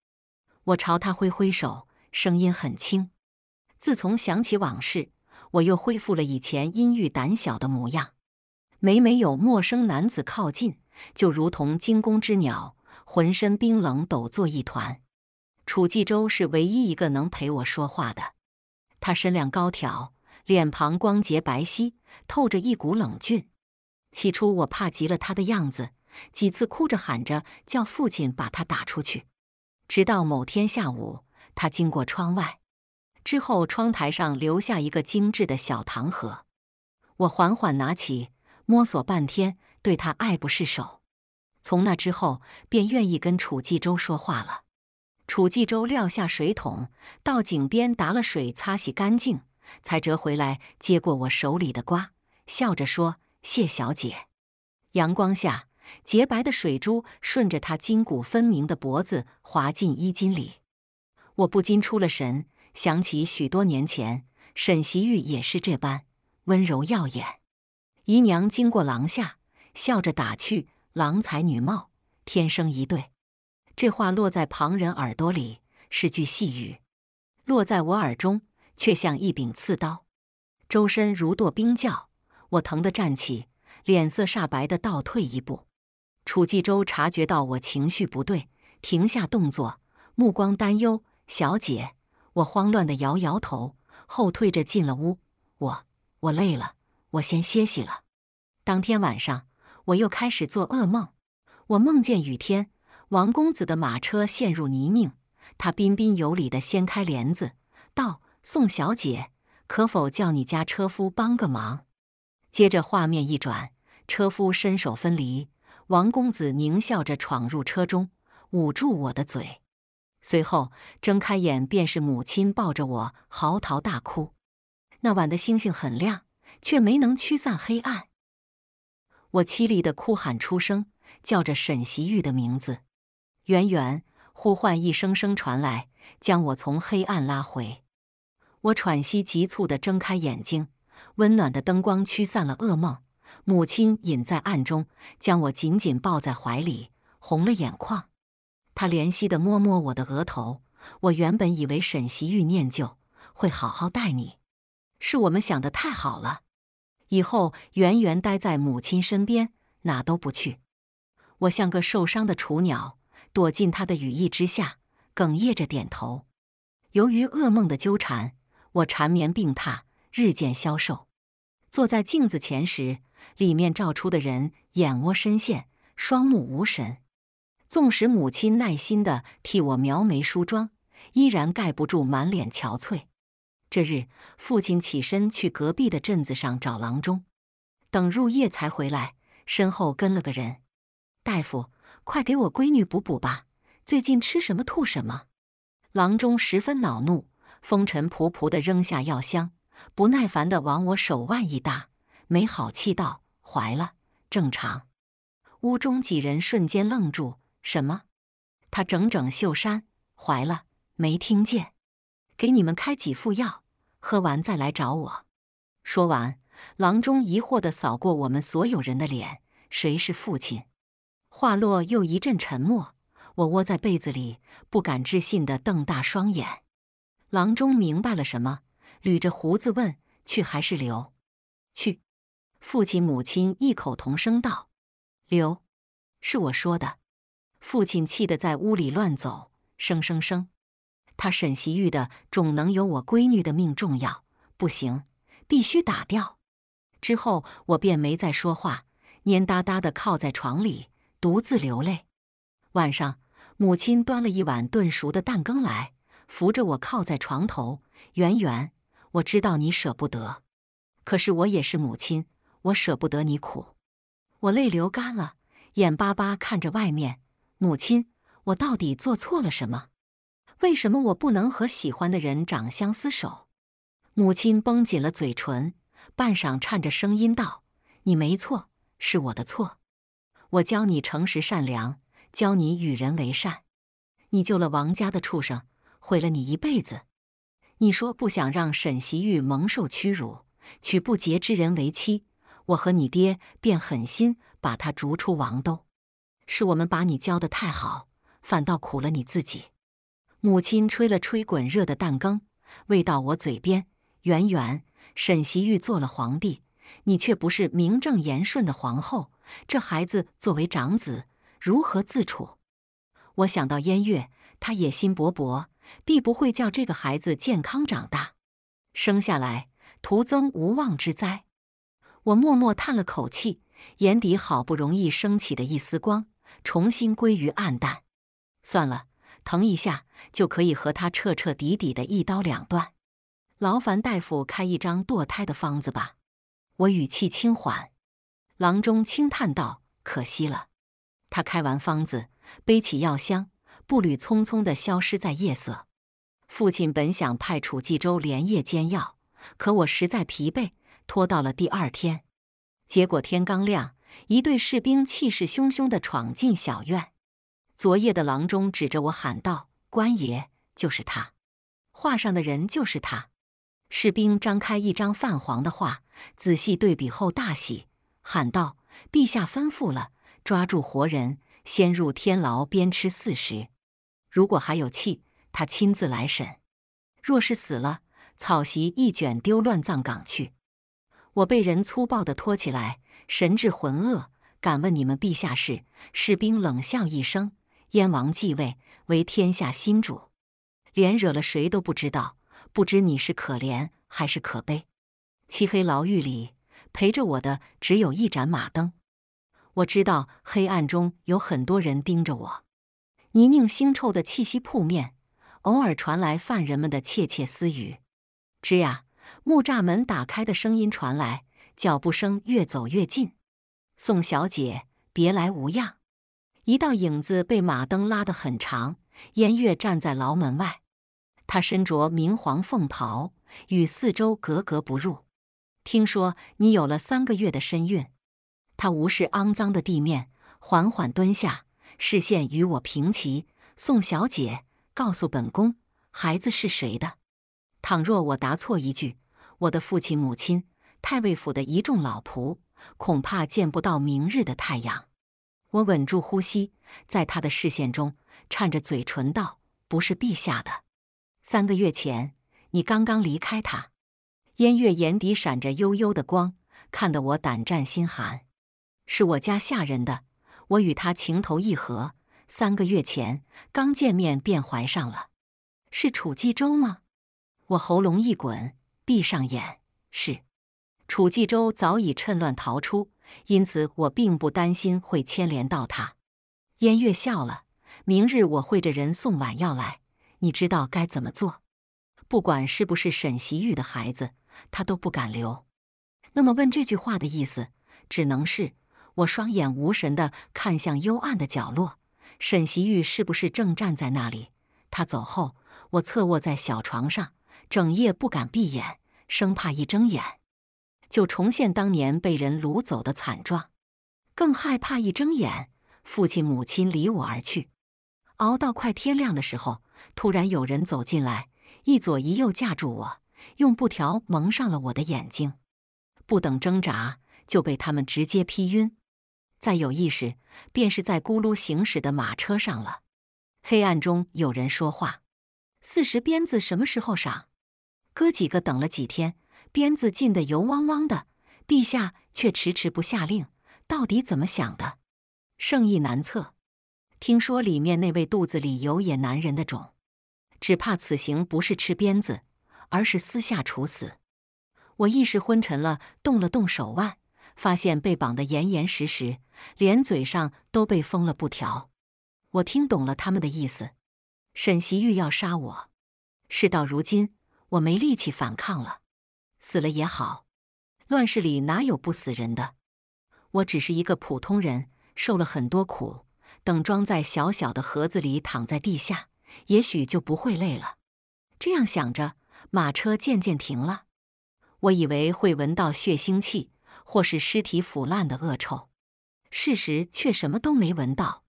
我朝他挥挥手，声音很轻。自从想起往事，我又恢复了以前阴郁胆小的模样。每每有陌生男子靠近，就如同惊弓之鸟，浑身冰冷，抖作一团。楚继州是唯一一个能陪我说话的。他身量高挑，脸庞光洁白皙，透着一股冷峻。起初我怕极了他的样子，几次哭着喊着叫父亲把他打出去。直到某天下午，他经过窗外，之后窗台上留下一个精致的小糖盒。我缓缓拿起，摸索半天，对他爱不释手。从那之后，便愿意跟楚继洲说话了。楚继洲撂下水桶，到井边打了水擦洗干净，才折回来接过我手里的瓜，笑着说。谢小姐，阳光下，洁白的水珠顺着她筋骨分明的脖子滑进衣襟里，我不禁出了神，想起许多年前，沈袭玉也是这般温柔耀眼。姨娘经过廊下，笑着打趣：“郎才女貌，天生一对。”这话落在旁人耳朵里是句细语，落在我耳中却像一柄刺刀，周身如堕冰窖。我疼得站起，脸色煞白地倒退一步。楚纪洲察觉到我情绪不对，停下动作，目光担忧：“小姐。”我慌乱地摇摇头，后退着进了屋。我我累了，我先歇息了。当天晚上，我又开始做噩梦。我梦见雨天，王公子的马车陷入泥泞，他彬彬有礼地掀开帘子，道：“宋小姐，可否叫你家车夫帮个忙？”接着画面一转，车夫伸手分离，王公子狞笑着闯入车中，捂住我的嘴。随后睁开眼，便是母亲抱着我嚎啕大哭。那晚的星星很亮，却没能驱散黑暗。我凄厉的哭喊出声，叫着沈习玉的名字，远远呼唤一声声传来，将我从黑暗拉回。我喘息急促的睁开眼睛。温暖的灯光驱散了噩梦，母亲隐在暗中，将我紧紧抱在怀里，红了眼眶。他怜惜地摸摸我的额头。我原本以为沈习玉念旧，会好好待你，是我们想的太好了。以后圆圆待在母亲身边，哪都不去。我像个受伤的雏鸟，躲进他的羽翼之下，哽咽着点头。由于噩梦的纠缠，我缠绵病榻，日渐消瘦。坐在镜子前时，里面照出的人眼窝深陷，双目无神。纵使母亲耐心地替我描眉梳妆，依然盖不住满脸憔悴。这日，父亲起身去隔壁的镇子上找郎中，等入夜才回来，身后跟了个人。大夫，快给我闺女补补吧！最近吃什么吐什么。郎中十分恼怒，风尘仆仆地扔下药箱。不耐烦的往我手腕一搭，没好气道：“怀了，正常。”屋中几人瞬间愣住：“什么？他整整秀山怀了？没听见？给你们开几副药，喝完再来找我。”说完，郎中疑惑的扫过我们所有人的脸：“谁是父亲？”话落，又一阵沉默。我窝在被子里，不敢置信的瞪大双眼。郎中明白了什么？捋着胡子问：“去还是留？”“去。”父亲、母亲异口同声道：“留，是我说的。”父亲气得在屋里乱走，生生生，他沈习玉的种能有我闺女的命重要？不行，必须打掉。之后我便没再说话，蔫哒哒的靠在床里，独自流泪。晚上，母亲端了一碗炖熟的蛋羹来，扶着我靠在床头，圆圆。我知道你舍不得，可是我也是母亲，我舍不得你苦。我泪流干了，眼巴巴看着外面。母亲，我到底做错了什么？为什么我不能和喜欢的人长相厮守？母亲绷紧了嘴唇，半晌，颤着声音道：“你没错，是我的错。我教你诚实善良，教你与人为善。你救了王家的畜生，毁了你一辈子。”你说不想让沈惜玉蒙受屈辱，娶不洁之人为妻，我和你爹便狠心把他逐出王都。是我们把你教得太好，反倒苦了你自己。母亲吹了吹滚热的蛋羹，喂到我嘴边。远远，沈惜玉做了皇帝，你却不是名正言顺的皇后，这孩子作为长子，如何自处？我想到燕月，他野心勃勃。必不会叫这个孩子健康长大，生下来徒增无妄之灾。我默默叹了口气，眼底好不容易升起的一丝光，重新归于暗淡。算了，疼一下就可以和他彻彻底底的一刀两断。劳烦大夫开一张堕胎的方子吧。我语气轻缓。郎中轻叹道：“可惜了。”他开完方子，背起药箱。步履匆匆的消失在夜色。父亲本想派楚继州连夜煎药，可我实在疲惫，拖到了第二天。结果天刚亮，一队士兵气势汹汹的闯进小院。昨夜的郎中指着我喊道：“官爷，就是他，画上的人就是他。”士兵张开一张泛黄的画，仔细对比后大喜，喊道：“陛下吩咐了，抓住活人，先入天牢，边吃四时。”如果还有气，他亲自来审；若是死了，草席一卷，丢乱葬岗去。我被人粗暴地拖起来，神志浑噩。敢问你们陛下是？士兵冷笑一声：“燕王继位，为天下新主，连惹了谁都不知道。不知你是可怜还是可悲。”漆黑牢狱里，陪着我的只有一盏马灯。我知道黑暗中有很多人盯着我。泥泞腥臭的气息扑面，偶尔传来犯人们的窃窃私语。吱呀，木栅门打开的声音传来，脚步声越走越近。宋小姐，别来无恙。一道影子被马灯拉得很长，烟月站在牢门外，他身着明黄凤袍，与四周格格不入。听说你有了三个月的身孕。他无视肮脏的地面，缓缓蹲下。视线与我平齐，宋小姐，告诉本宫，孩子是谁的？倘若我答错一句，我的父亲、母亲、太尉府的一众老仆，恐怕见不到明日的太阳。我稳住呼吸，在他的视线中，颤着嘴唇道：“不是陛下的。三个月前，你刚刚离开他。”烟月眼底闪着幽幽的光，看得我胆战心寒。是我家下人的。我与他情投意合，三个月前刚见面便怀上了。是楚继周吗？我喉咙一滚，闭上眼。是，楚继周早已趁乱逃出，因此我并不担心会牵连到他。燕月笑了。明日我会着人送碗药来，你知道该怎么做？不管是不是沈习玉的孩子，他都不敢留。那么问这句话的意思，只能是。我双眼无神地看向幽暗的角落，沈习玉是不是正站在那里？他走后，我侧卧在小床上，整夜不敢闭眼，生怕一睁眼就重现当年被人掳走的惨状，更害怕一睁眼父亲母亲离我而去。熬到快天亮的时候，突然有人走进来，一左一右架住我，用布条蒙上了我的眼睛，不等挣扎就被他们直接劈晕。再有意识，便是在咕噜行驶的马车上了。黑暗中有人说话：“四十鞭子什么时候赏？哥几个等了几天，鞭子浸得油汪汪的，陛下却迟迟不下令，到底怎么想的？圣意难测。听说里面那位肚子里有野男人的种，只怕此行不是吃鞭子，而是私下处死。”我意识昏沉了，动了动手腕。发现被绑得严严实实，连嘴上都被封了布条。我听懂了他们的意思，沈习玉要杀我。事到如今，我没力气反抗了，死了也好。乱世里哪有不死人的？我只是一个普通人，受了很多苦。等装在小小的盒子里，躺在地下，也许就不会累了。这样想着，马车渐渐停了。我以为会闻到血腥气。或是尸体腐烂的恶臭，事实却什么都没闻到。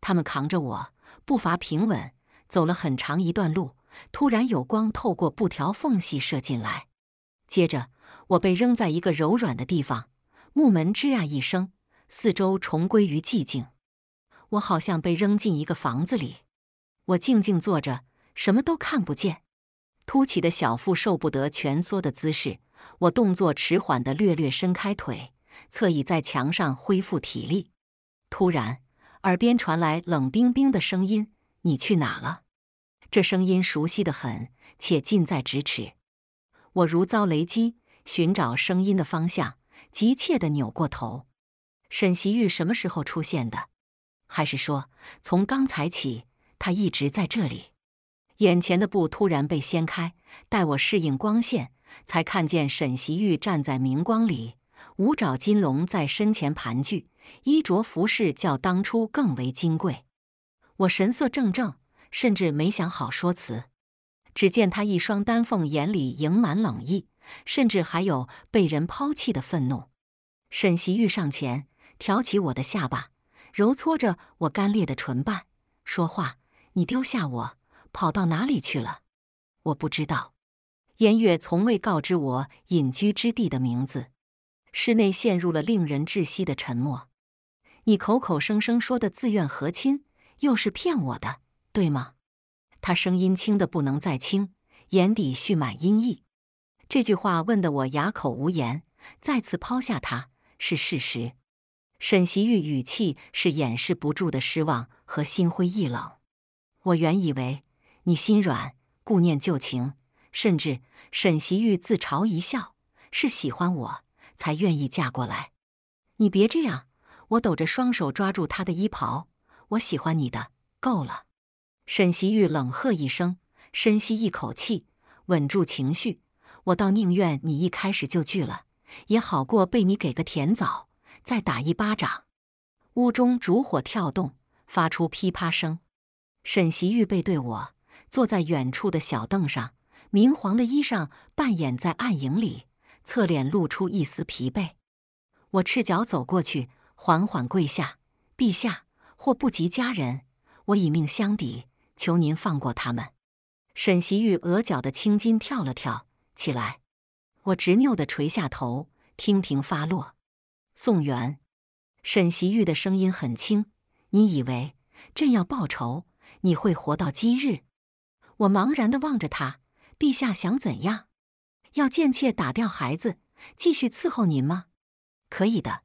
他们扛着我，步伐平稳，走了很长一段路。突然有光透过布条缝隙射进来，接着我被扔在一个柔软的地方。木门吱呀一声，四周重归于寂静。我好像被扔进一个房子里。我静静坐着，什么都看不见。凸起的小腹受不得蜷缩的姿势。我动作迟缓的略略伸开腿，侧倚在墙上恢复体力。突然，耳边传来冷冰冰的声音：“你去哪了？”这声音熟悉的很，且近在咫尺。我如遭雷击，寻找声音的方向，急切的扭过头。沈习玉什么时候出现的？还是说从刚才起他一直在这里？眼前的布突然被掀开，待我适应光线。才看见沈袭玉站在明光里，五爪金龙在身前盘踞，衣着服饰较当初更为金贵。我神色怔怔，甚至没想好说辞。只见他一双丹凤眼里盈满冷意，甚至还有被人抛弃的愤怒。沈袭玉上前挑起我的下巴，揉搓着我干裂的唇瓣，说话：“你丢下我跑到哪里去了？”我不知道。颜月从未告知我隐居之地的名字，室内陷入了令人窒息的沉默。你口口声声说的自愿和亲，又是骗我的，对吗？他声音轻的不能再轻，眼底蓄满阴翳。这句话问得我哑口无言。再次抛下他，是事实。沈袭玉语气是掩饰不住的失望和心灰意冷。我原以为你心软，顾念旧情。甚至沈习玉自嘲一笑：“是喜欢我才愿意嫁过来。”你别这样！我抖着双手抓住他的衣袍：“我喜欢你的，够了！”沈习玉冷喝一声，深吸一口气，稳住情绪：“我倒宁愿你一开始就拒了，也好过被你给个甜枣再打一巴掌。”屋中烛火跳动，发出噼啪声。沈习玉背对我，坐在远处的小凳上。明黄的衣裳扮演在暗影里，侧脸露出一丝疲惫。我赤脚走过去，缓缓跪下：“陛下，或不及家人，我以命相抵，求您放过他们。”沈袭玉额角的青筋跳了跳，起来。我执拗地垂下头，听凭发落。宋元，沈袭玉的声音很轻：“你以为朕要报仇，你会活到今日？”我茫然的望着他。陛下想怎样？要贱妾打掉孩子，继续伺候您吗？可以的。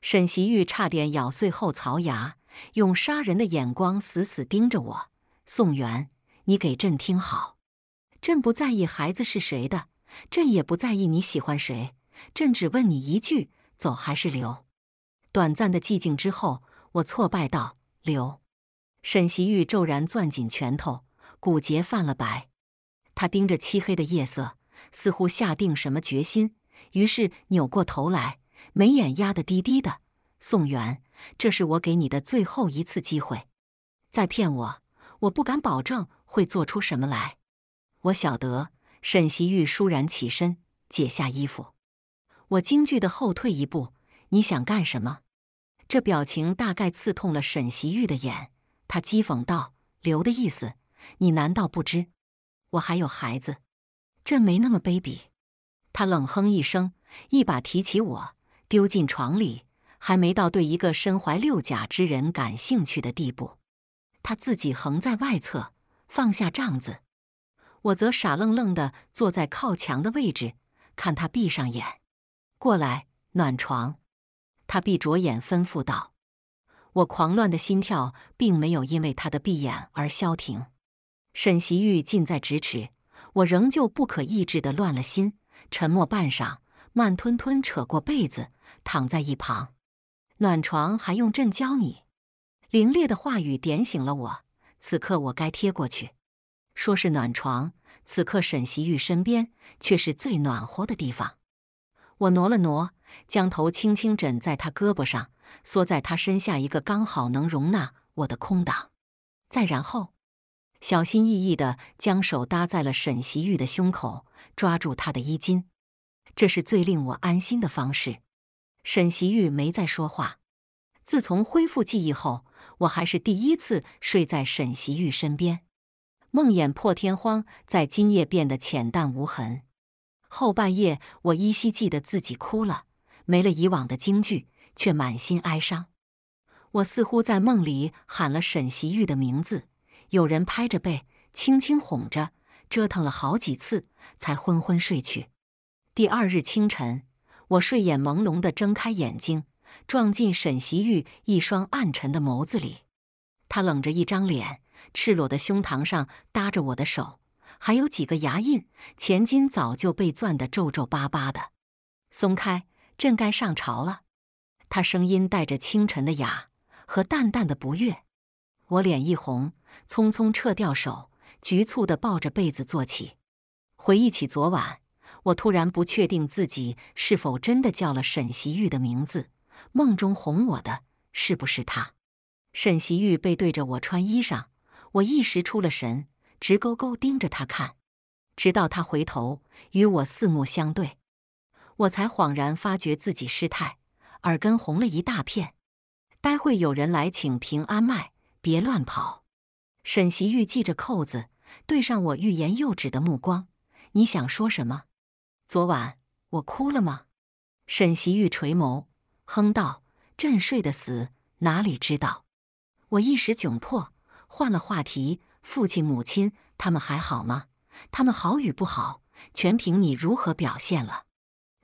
沈袭玉差点咬碎后槽牙，用杀人的眼光死死盯着我。宋元，你给朕听好，朕不在意孩子是谁的，朕也不在意你喜欢谁，朕只问你一句：走还是留？短暂的寂静之后，我挫败道：“留。”沈袭玉骤然攥紧拳头，骨节泛了白。他盯着漆黑的夜色，似乎下定什么决心，于是扭过头来，眉眼压得低低的。宋元，这是我给你的最后一次机会。再骗我，我不敢保证会做出什么来。我晓得。沈袭玉倏然起身，解下衣服。我惊惧的后退一步。你想干什么？这表情大概刺痛了沈袭玉的眼。他讥讽道：“刘的意思，你难道不知？”我还有孩子，朕没那么卑鄙。他冷哼一声，一把提起我，丢进床里，还没到对一个身怀六甲之人感兴趣的地步。他自己横在外侧，放下帐子，我则傻愣愣地坐在靠墙的位置，看他闭上眼，过来暖床。他闭着眼吩咐道：“我狂乱的心跳并没有因为他的闭眼而消停。”沈习玉近在咫尺，我仍旧不可抑制的乱了心。沉默半晌，慢吞吞扯过被子，躺在一旁。暖床还用朕教你？凌冽的话语点醒了我。此刻我该贴过去。说是暖床，此刻沈习玉身边却是最暖和的地方。我挪了挪，将头轻轻枕在他胳膊上，缩在他身下一个刚好能容纳我的空档。再然后。小心翼翼的将手搭在了沈习玉的胸口，抓住他的衣襟。这是最令我安心的方式。沈习玉没再说话。自从恢复记忆后，我还是第一次睡在沈习玉身边。梦魇破天荒在今夜变得浅淡无痕。后半夜，我依稀记得自己哭了，没了以往的惊惧，却满心哀伤。我似乎在梦里喊了沈习玉的名字。有人拍着背，轻轻哄着，折腾了好几次，才昏昏睡去。第二日清晨，我睡眼朦胧地睁开眼睛，撞进沈习玉一双暗沉的眸子里。他冷着一张脸，赤裸的胸膛上搭着我的手，还有几个牙印，前襟早就被攥得皱皱巴巴的。松开，朕该上朝了。他声音带着清晨的雅和淡淡的不悦。我脸一红。匆匆撤掉手，局促地抱着被子坐起，回忆起昨晚，我突然不确定自己是否真的叫了沈习玉的名字。梦中哄我的是不是他？沈习玉背对着我穿衣裳，我一时出了神，直勾勾盯着他看，直到他回头与我四目相对，我才恍然发觉自己失态，耳根红了一大片。待会有人来请平安脉，别乱跑。沈习玉系着扣子，对上我欲言又止的目光。你想说什么？昨晚我哭了吗？沈习玉垂眸，哼道：“朕睡得死，哪里知道？”我一时窘迫，换了话题：“父亲、母亲，他们还好吗？他们好与不好，全凭你如何表现了。”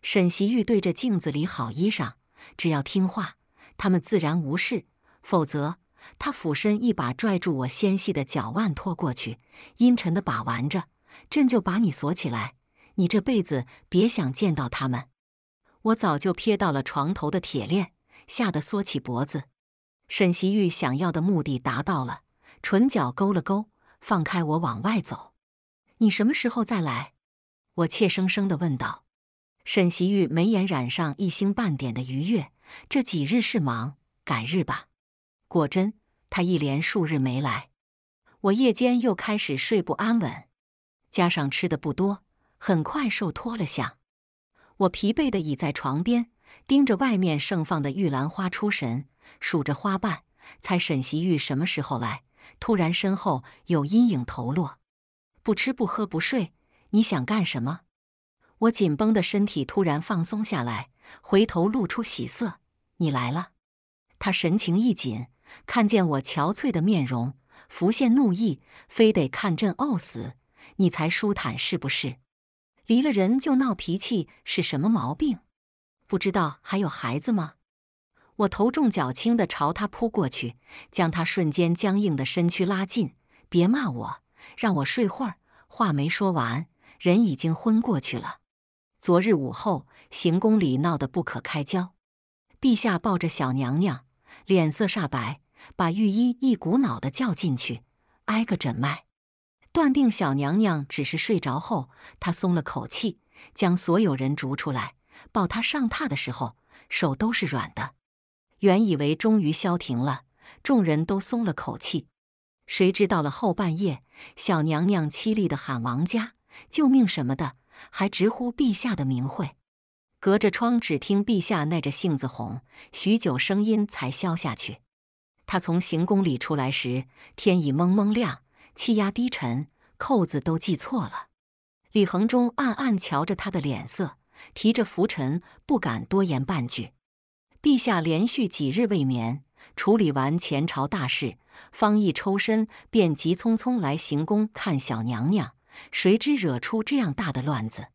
沈习玉对着镜子里好衣裳：“只要听话，他们自然无事；否则……”他俯身一把拽住我纤细的脚腕，拖过去，阴沉的把玩着：“朕就把你锁起来，你这辈子别想见到他们。”我早就瞥到了床头的铁链，吓得缩起脖子。沈袭玉想要的目的达到了，唇角勾了勾，放开我往外走。“你什么时候再来？”我怯生生地问道。沈袭玉眉眼染上一星半点的愉悦：“这几日是忙，改日吧。”果真，他一连数日没来，我夜间又开始睡不安稳，加上吃的不多，很快瘦脱了相。我疲惫的倚在床边，盯着外面盛放的玉兰花出神，数着花瓣，猜沈袭玉什么时候来。突然，身后有阴影投落，不吃不喝不睡，你想干什么？我紧绷的身体突然放松下来，回头露出喜色：“你来了。”他神情一紧。看见我憔悴的面容，浮现怒意，非得看朕傲死，你才舒坦是不是？离了人就闹脾气，是什么毛病？不知道还有孩子吗？我头重脚轻地朝他扑过去，将他瞬间僵硬的身躯拉近。别骂我，让我睡会儿。话没说完，人已经昏过去了。昨日午后，行宫里闹得不可开交，陛下抱着小娘娘。脸色煞白，把御医一股脑的叫进去，挨个诊脉，断定小娘娘只是睡着后，她松了口气，将所有人逐出来。抱她上榻的时候，手都是软的。原以为终于消停了，众人都松了口气，谁知到了后半夜，小娘娘凄厉的喊“王家救命”什么的，还直呼陛下的名讳。隔着窗，只听陛下耐着性子哄，许久声音才消下去。他从行宫里出来时，天已蒙蒙亮，气压低沉，扣子都系错了。李恒中暗暗瞧着他的脸色，提着拂尘，不敢多言半句。陛下连续几日未眠，处理完前朝大事，方一抽身，便急匆匆来行宫看小娘娘，谁知惹出这样大的乱子。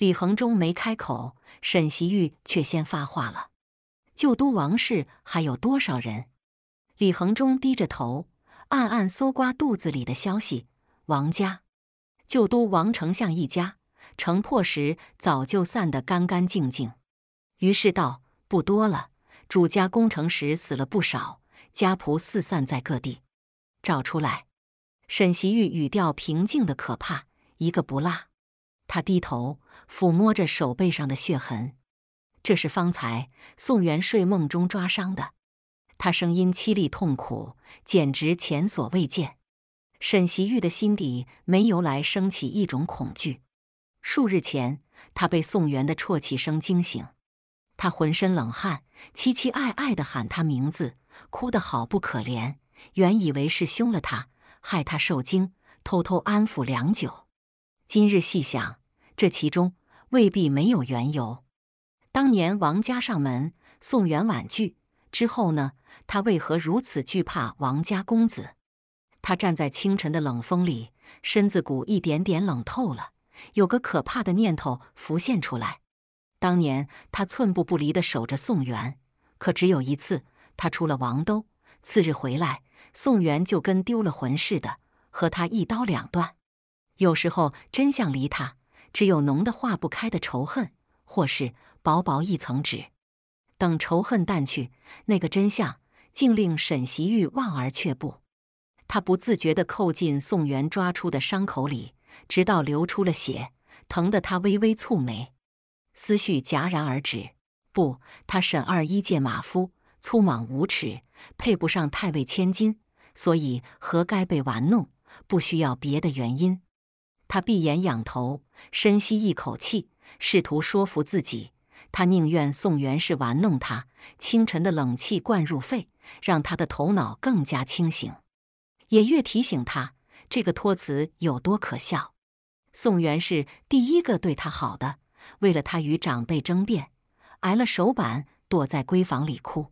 李恒忠没开口，沈习玉却先发话了：“旧都王氏还有多少人？”李恒忠低着头，暗暗搜刮肚子里的消息。王家，旧都王丞相一家，城破时早就散得干干净净。于是道：“不多了，主家攻城时死了不少，家仆四散在各地，找出来。”沈习玉语调平静的可怕：“一个不落。”他低头抚摸着手背上的血痕，这是方才宋元睡梦中抓伤的。他声音凄厉痛苦，简直前所未见。沈习玉的心底没由来升起一种恐惧。数日前，他被宋元的啜泣声惊醒，他浑身冷汗，凄凄爱爱的喊他名字，哭得好不可怜。原以为是凶了他，害他受惊，偷偷安抚良久。今日细想。这其中未必没有缘由。当年王家上门，宋元婉拒之后呢？他为何如此惧怕王家公子？他站在清晨的冷风里，身子骨一点点冷透了，有个可怕的念头浮现出来。当年他寸步不离的守着宋元，可只有一次，他出了王都，次日回来，宋元就跟丢了魂似的，和他一刀两断。有时候真像离他。只有浓的化不开的仇恨，或是薄薄一层纸，等仇恨淡去，那个真相竟令沈习玉望而却步。他不自觉地扣进宋元抓出的伤口里，直到流出了血，疼得他微微蹙眉，思绪戛然而止。不，他沈二一介马夫，粗莽无耻，配不上太尉千金，所以何该被玩弄，不需要别的原因。他闭眼仰头，深吸一口气，试图说服自己：他宁愿宋元氏玩弄他。清晨的冷气灌入肺，让他的头脑更加清醒，也越提醒他这个托词有多可笑。宋元氏第一个对他好的，为了他与长辈争辩，挨了手板，躲在闺房里哭。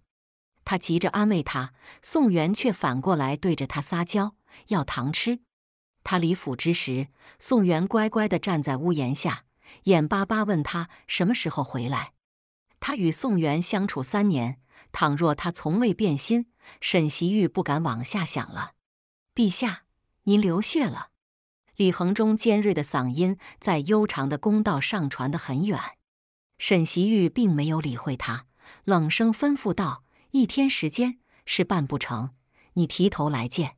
他急着安慰他，宋元却反过来对着他撒娇，要糖吃。他离府之时，宋元乖乖地站在屋檐下，眼巴巴问他什么时候回来。他与宋元相处三年，倘若他从未变心，沈袭玉不敢往下想了。陛下，您流血了！李恒忠尖锐的嗓音在悠长的宫道上传得很远。沈袭玉并没有理会他，冷声吩咐道：“一天时间是办不成，你提头来见。”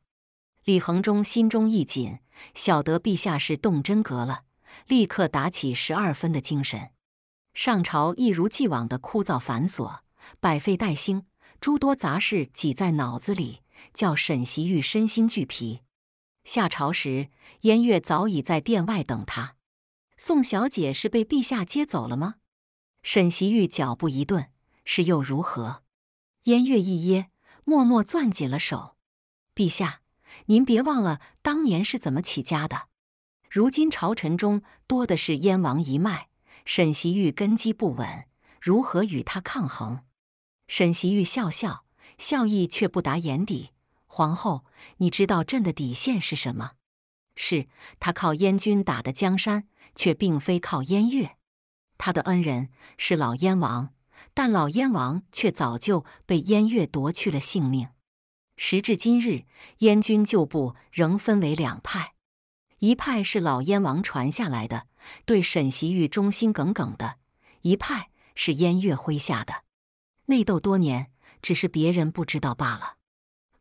李恒忠心中一紧。晓得陛下是动真格了，立刻打起十二分的精神上朝。一如既往的枯燥繁琐，百废待兴，诸多杂事挤在脑子里，叫沈袭玉身心俱疲。下朝时，燕月早已在殿外等他。宋小姐是被陛下接走了吗？沈袭玉脚步一顿，是又如何？燕月一噎，默默攥紧了手。陛下。您别忘了，当年是怎么起家的。如今朝臣中多的是燕王一脉，沈袭玉根基不稳，如何与他抗衡？沈袭玉笑笑，笑意却不达眼底。皇后，你知道朕的底线是什么？是他靠燕军打的江山，却并非靠燕越。他的恩人是老燕王，但老燕王却早就被燕越夺去了性命。时至今日，燕军旧部仍分为两派，一派是老燕王传下来的，对沈袭玉忠心耿耿的；一派是燕越麾下的。内斗多年，只是别人不知道罢了。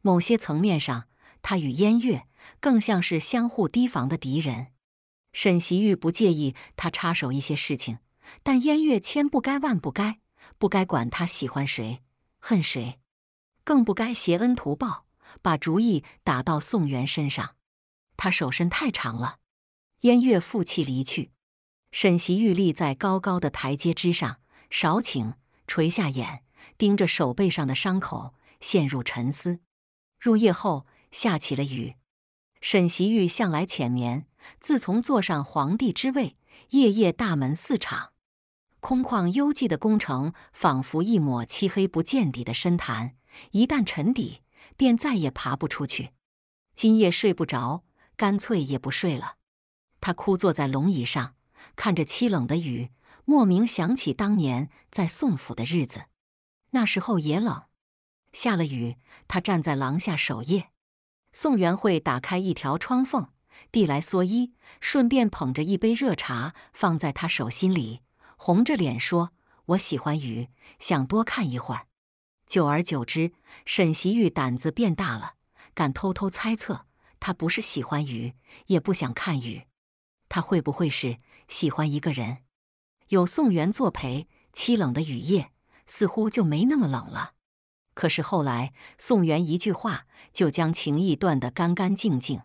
某些层面上，他与燕越更像是相互提防的敌人。沈袭玉不介意他插手一些事情，但燕越千不该万不该，不该管他喜欢谁，恨谁。更不该携恩图报，把主意打到宋元身上。他手伸太长了，燕月负气离去。沈袭玉立在高高的台阶之上，少顷垂下眼，盯着手背上的伤口，陷入沉思。入夜后下起了雨。沈袭玉向来浅眠，自从坐上皇帝之位，夜夜大门四敞，空旷幽寂的宫城仿佛一抹漆黑不见底的深潭。一旦沉底，便再也爬不出去。今夜睡不着，干脆也不睡了。他枯坐在龙椅上，看着凄冷的雨，莫名想起当年在宋府的日子。那时候也冷，下了雨，他站在廊下守夜。宋元惠打开一条窗缝，递来蓑衣，顺便捧着一杯热茶放在他手心里，红着脸说：“我喜欢雨，想多看一会儿。”久而久之，沈习玉胆子变大了，敢偷偷猜测，他不是喜欢雨，也不想看雨，他会不会是喜欢一个人？有宋元作陪，凄冷的雨夜似乎就没那么冷了。可是后来，宋元一句话就将情谊断得干干净净。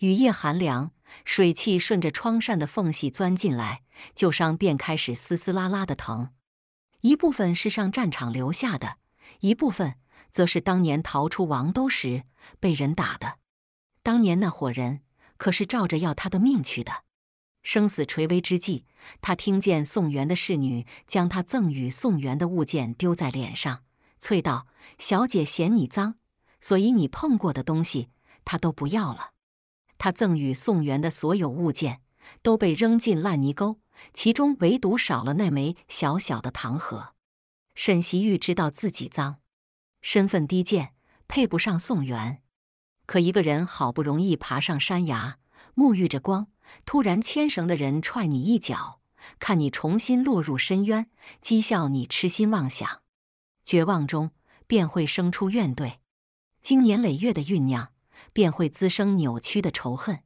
雨夜寒凉，水汽顺着窗扇的缝隙钻进来，旧伤便开始丝丝拉拉的疼。一部分是上战场留下的。一部分则是当年逃出王都时被人打的，当年那伙人可是照着要他的命去的。生死垂危之际，他听见宋元的侍女将他赠与宋元的物件丢在脸上，啐道：“小姐嫌你脏，所以你碰过的东西她都不要了。”他赠与宋元的所有物件都被扔进烂泥沟，其中唯独少了那枚小小的糖盒。沈袭玉知道自己脏，身份低贱，配不上宋元。可一个人好不容易爬上山崖，沐浴着光，突然牵绳的人踹你一脚，看你重新落入深渊，讥笑你痴心妄想。绝望中便会生出怨怼，经年累月的酝酿，便会滋生扭曲的仇恨。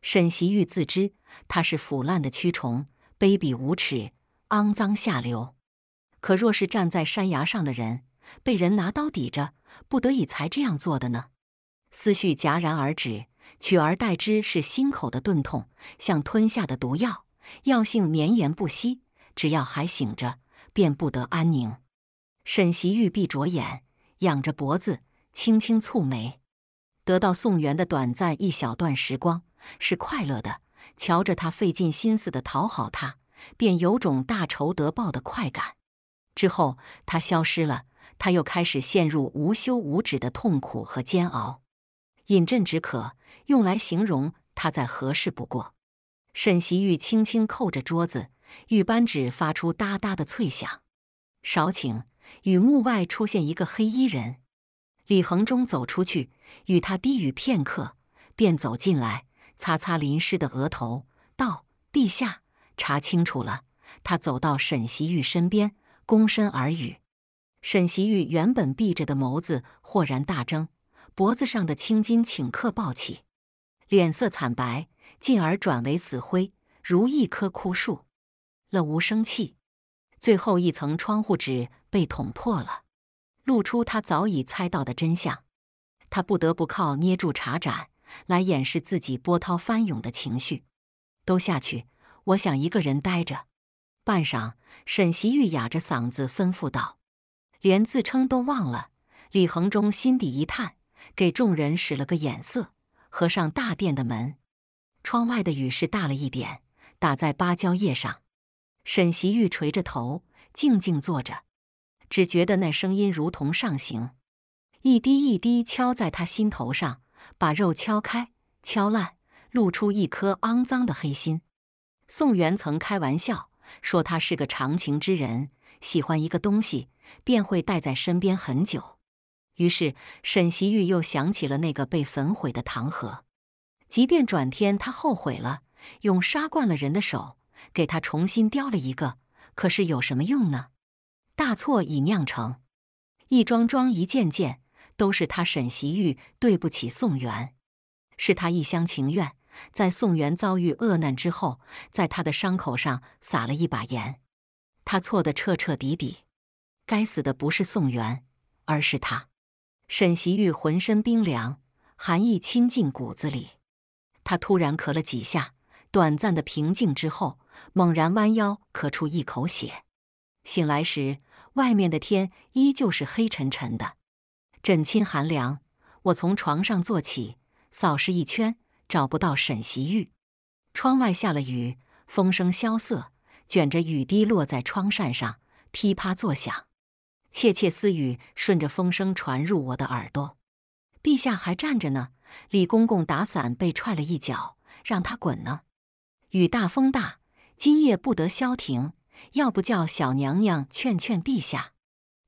沈袭玉自知他是腐烂的蛆虫，卑鄙无耻，肮脏下流。可若是站在山崖上的人，被人拿刀抵着，不得已才这样做的呢？思绪戛然而止，取而代之是心口的钝痛，像吞下的毒药，药性绵延不息。只要还醒着，便不得安宁。沈袭玉闭着眼，仰着脖子，轻轻蹙眉。得到宋元的短暂一小段时光是快乐的，瞧着他费尽心思的讨好他，便有种大仇得报的快感。之后，他消失了。他又开始陷入无休无止的痛苦和煎熬，饮鸩止渴，用来形容他再合适不过。沈习玉轻轻扣着桌子，玉扳指发出哒哒的脆响。少顷，雨幕外出现一个黑衣人，李恒忠走出去，与他低语片刻，便走进来，擦擦淋湿的额头，道：“陛下查清楚了。”他走到沈习玉身边。躬身而语，沈习玉原本闭着的眸子豁然大睁，脖子上的青筋顷刻暴起，脸色惨白，进而转为死灰，如一棵枯树，了无生气。最后一层窗户纸被捅破了，露出他早已猜到的真相。他不得不靠捏住茶盏来掩饰自己波涛翻涌的情绪。都下去，我想一个人待着。半晌，沈习玉哑着嗓子吩咐道：“连自称都忘了。”李恒忠心底一叹，给众人使了个眼色，合上大殿的门。窗外的雨是大了一点，打在芭蕉叶上。沈习玉垂着头，静静坐着，只觉得那声音如同上刑，一滴一滴敲在他心头上，把肉敲开、敲烂，露出一颗肮脏的黑心。宋元曾开玩笑。说他是个长情之人，喜欢一个东西便会带在身边很久。于是沈袭玉又想起了那个被焚毁的糖盒，即便转天他后悔了，用杀惯了人的手给他重新雕了一个，可是有什么用呢？大错已酿成，一桩桩一件件都是他沈袭玉对不起宋元，是他一厢情愿。在宋元遭遇厄难之后，在他的伤口上撒了一把盐，他错的彻彻底底。该死的不是宋元，而是他。沈袭玉浑身冰凉，寒意侵进骨子里。他突然咳了几下，短暂的平静之后，猛然弯腰咳出一口血。醒来时，外面的天依旧是黑沉沉的，枕衾寒凉。我从床上坐起，扫视一圈。找不到沈袭玉，窗外下了雨，风声萧瑟，卷着雨滴落在窗扇上，噼啪作响。窃窃私语顺着风声传入我的耳朵。陛下还站着呢，李公公打伞被踹了一脚，让他滚呢。雨大风大，今夜不得消停。要不叫小娘娘劝劝陛下。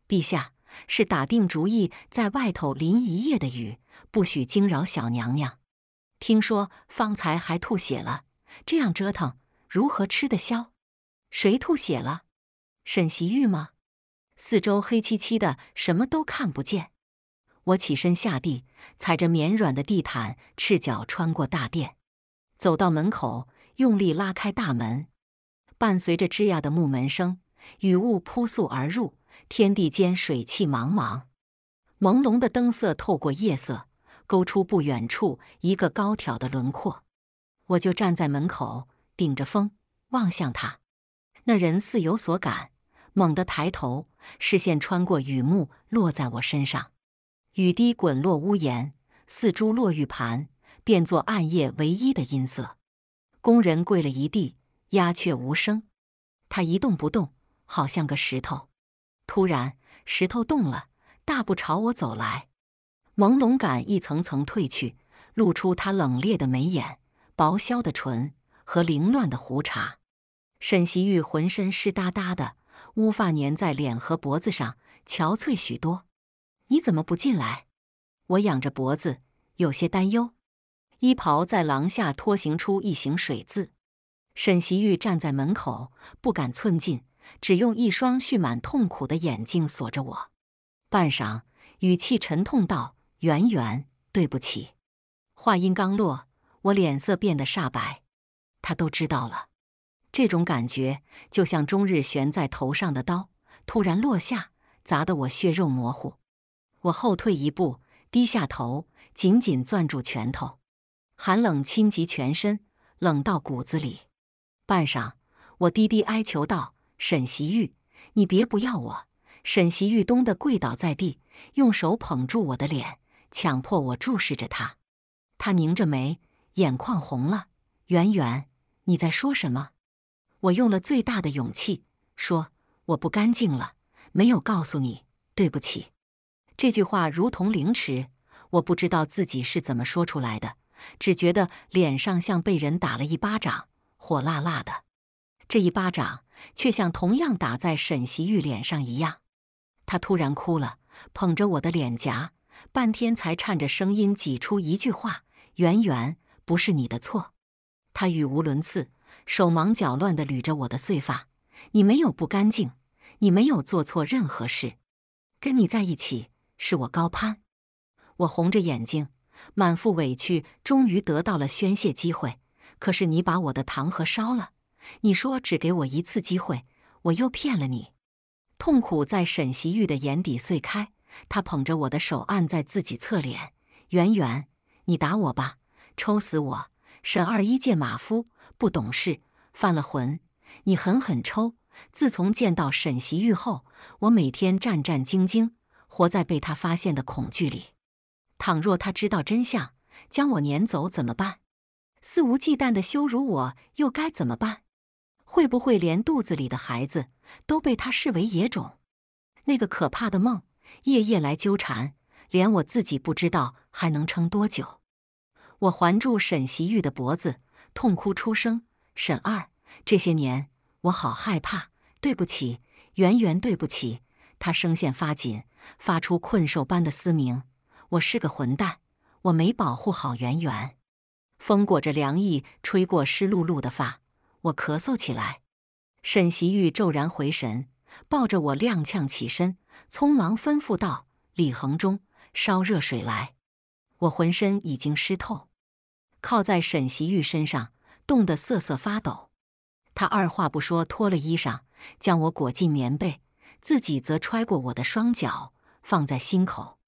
陛下是打定主意在外头淋一夜的雨，不许惊扰小娘娘。听说方才还吐血了，这样折腾如何吃得消？谁吐血了？沈习玉吗？四周黑漆漆的，什么都看不见。我起身下地，踩着绵软的地毯，赤脚穿过大殿，走到门口，用力拉开大门。伴随着吱呀的木门声，雨雾扑簌而入，天地间水汽茫茫，朦胧的灯色透过夜色。勾出不远处一个高挑的轮廓，我就站在门口，顶着风望向他。那人似有所感，猛地抬头，视线穿过雨幕，落在我身上。雨滴滚落屋檐，似珠落玉盘，变作暗夜唯一的音色。工人跪了一地，鸦雀无声。他一动不动，好像个石头。突然，石头动了，大步朝我走来。朦胧感一层层褪去，露出他冷冽的眉眼、薄削的唇和凌乱的胡茬。沈袭玉浑身湿哒哒的，乌发粘在脸和脖子上，憔悴许多。你怎么不进来？我仰着脖子，有些担忧。衣袍在廊下拖行出一行水渍。沈袭玉站在门口，不敢寸进，只用一双蓄满痛苦的眼睛锁着我。半晌，语气沉痛道。圆圆，对不起。话音刚落，我脸色变得煞白。他都知道了，这种感觉就像终日悬在头上的刀突然落下，砸得我血肉模糊。我后退一步，低下头，紧紧攥住拳头。寒冷侵及全身，冷到骨子里。半晌，我低低哀求道：“沈习玉，你别不要我。”沈习玉咚的跪倒在地，用手捧住我的脸。强迫我注视着他，他拧着眉，眼眶红了。圆圆，你在说什么？我用了最大的勇气说：“我不干净了，没有告诉你，对不起。”这句话如同凌迟，我不知道自己是怎么说出来的，只觉得脸上像被人打了一巴掌，火辣辣的。这一巴掌却像同样打在沈习玉脸上一样，她突然哭了，捧着我的脸颊。半天才颤着声音挤出一句话：“圆圆，不是你的错。”他语无伦次，手忙脚乱地捋着我的碎发。“你没有不干净，你没有做错任何事。跟你在一起是我高攀。”我红着眼睛，满腹委屈，终于得到了宣泄机会。可是你把我的糖盒烧了，你说只给我一次机会，我又骗了你。痛苦在沈习玉的眼底碎开。他捧着我的手，按在自己侧脸。圆圆，你打我吧，抽死我！沈二一介马夫，不懂事，犯了浑，你狠狠抽！自从见到沈习玉后，我每天战战兢兢，活在被他发现的恐惧里。倘若他知道真相，将我撵走怎么办？肆无忌惮的羞辱我又该怎么办？会不会连肚子里的孩子都被他视为野种？那个可怕的梦！夜夜来纠缠，连我自己不知道还能撑多久。我环住沈习玉的脖子，痛哭出声：“沈二，这些年我好害怕，对不起，圆圆，对不起。”他声线发紧，发出困兽般的嘶鸣：“我是个混蛋，我没保护好圆圆。”风裹着凉意吹过湿漉漉的发，我咳嗽起来。沈习玉骤然回神，抱着我踉跄起身。匆忙吩咐道：“李恒忠，烧热水来！我浑身已经湿透，靠在沈袭玉身上，冻得瑟瑟发抖。”他二话不说，脱了衣裳，将我裹进棉被，自己则揣过我的双脚，放在心口。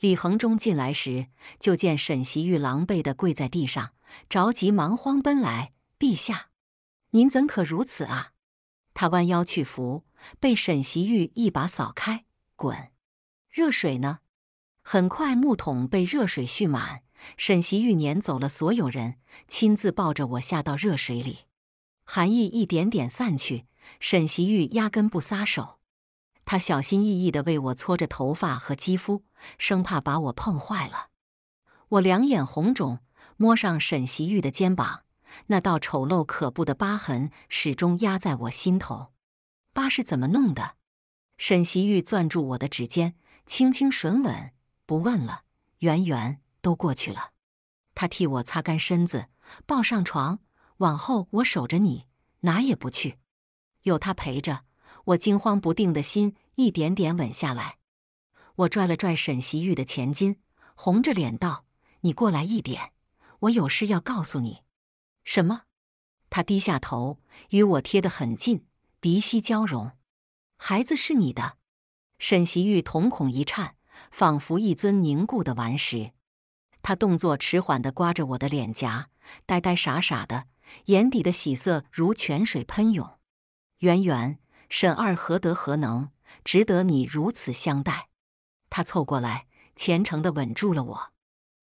李恒忠进来时，就见沈袭玉狼狈地跪在地上，着急忙慌奔来：“陛下，您怎可如此啊？”他弯腰去扶，被沈习玉一把扫开。滚！热水呢？很快木桶被热水蓄满。沈习玉撵走了所有人，亲自抱着我下到热水里。寒意一点点散去。沈习玉压根不撒手，他小心翼翼地为我搓着头发和肌肤，生怕把我碰坏了。我两眼红肿，摸上沈习玉的肩膀。那道丑陋可怖的疤痕始终压在我心头。疤是怎么弄的？沈习玉攥住我的指尖，轻轻吮吻，不问了。圆圆都过去了。他替我擦干身子，抱上床。往后我守着你，哪也不去。有他陪着，我惊慌不定的心一点点稳下来。我拽了拽沈习玉的前襟，红着脸道：“你过来一点，我有事要告诉你。”什么？他低下头，与我贴得很近，鼻息交融。孩子是你的。沈习玉瞳孔一颤，仿佛一尊凝固的顽石。他动作迟缓地刮着我的脸颊，呆呆傻傻的，眼底的喜色如泉水喷涌。圆圆，沈二何德何能，值得你如此相待？他凑过来，虔诚地吻住了我，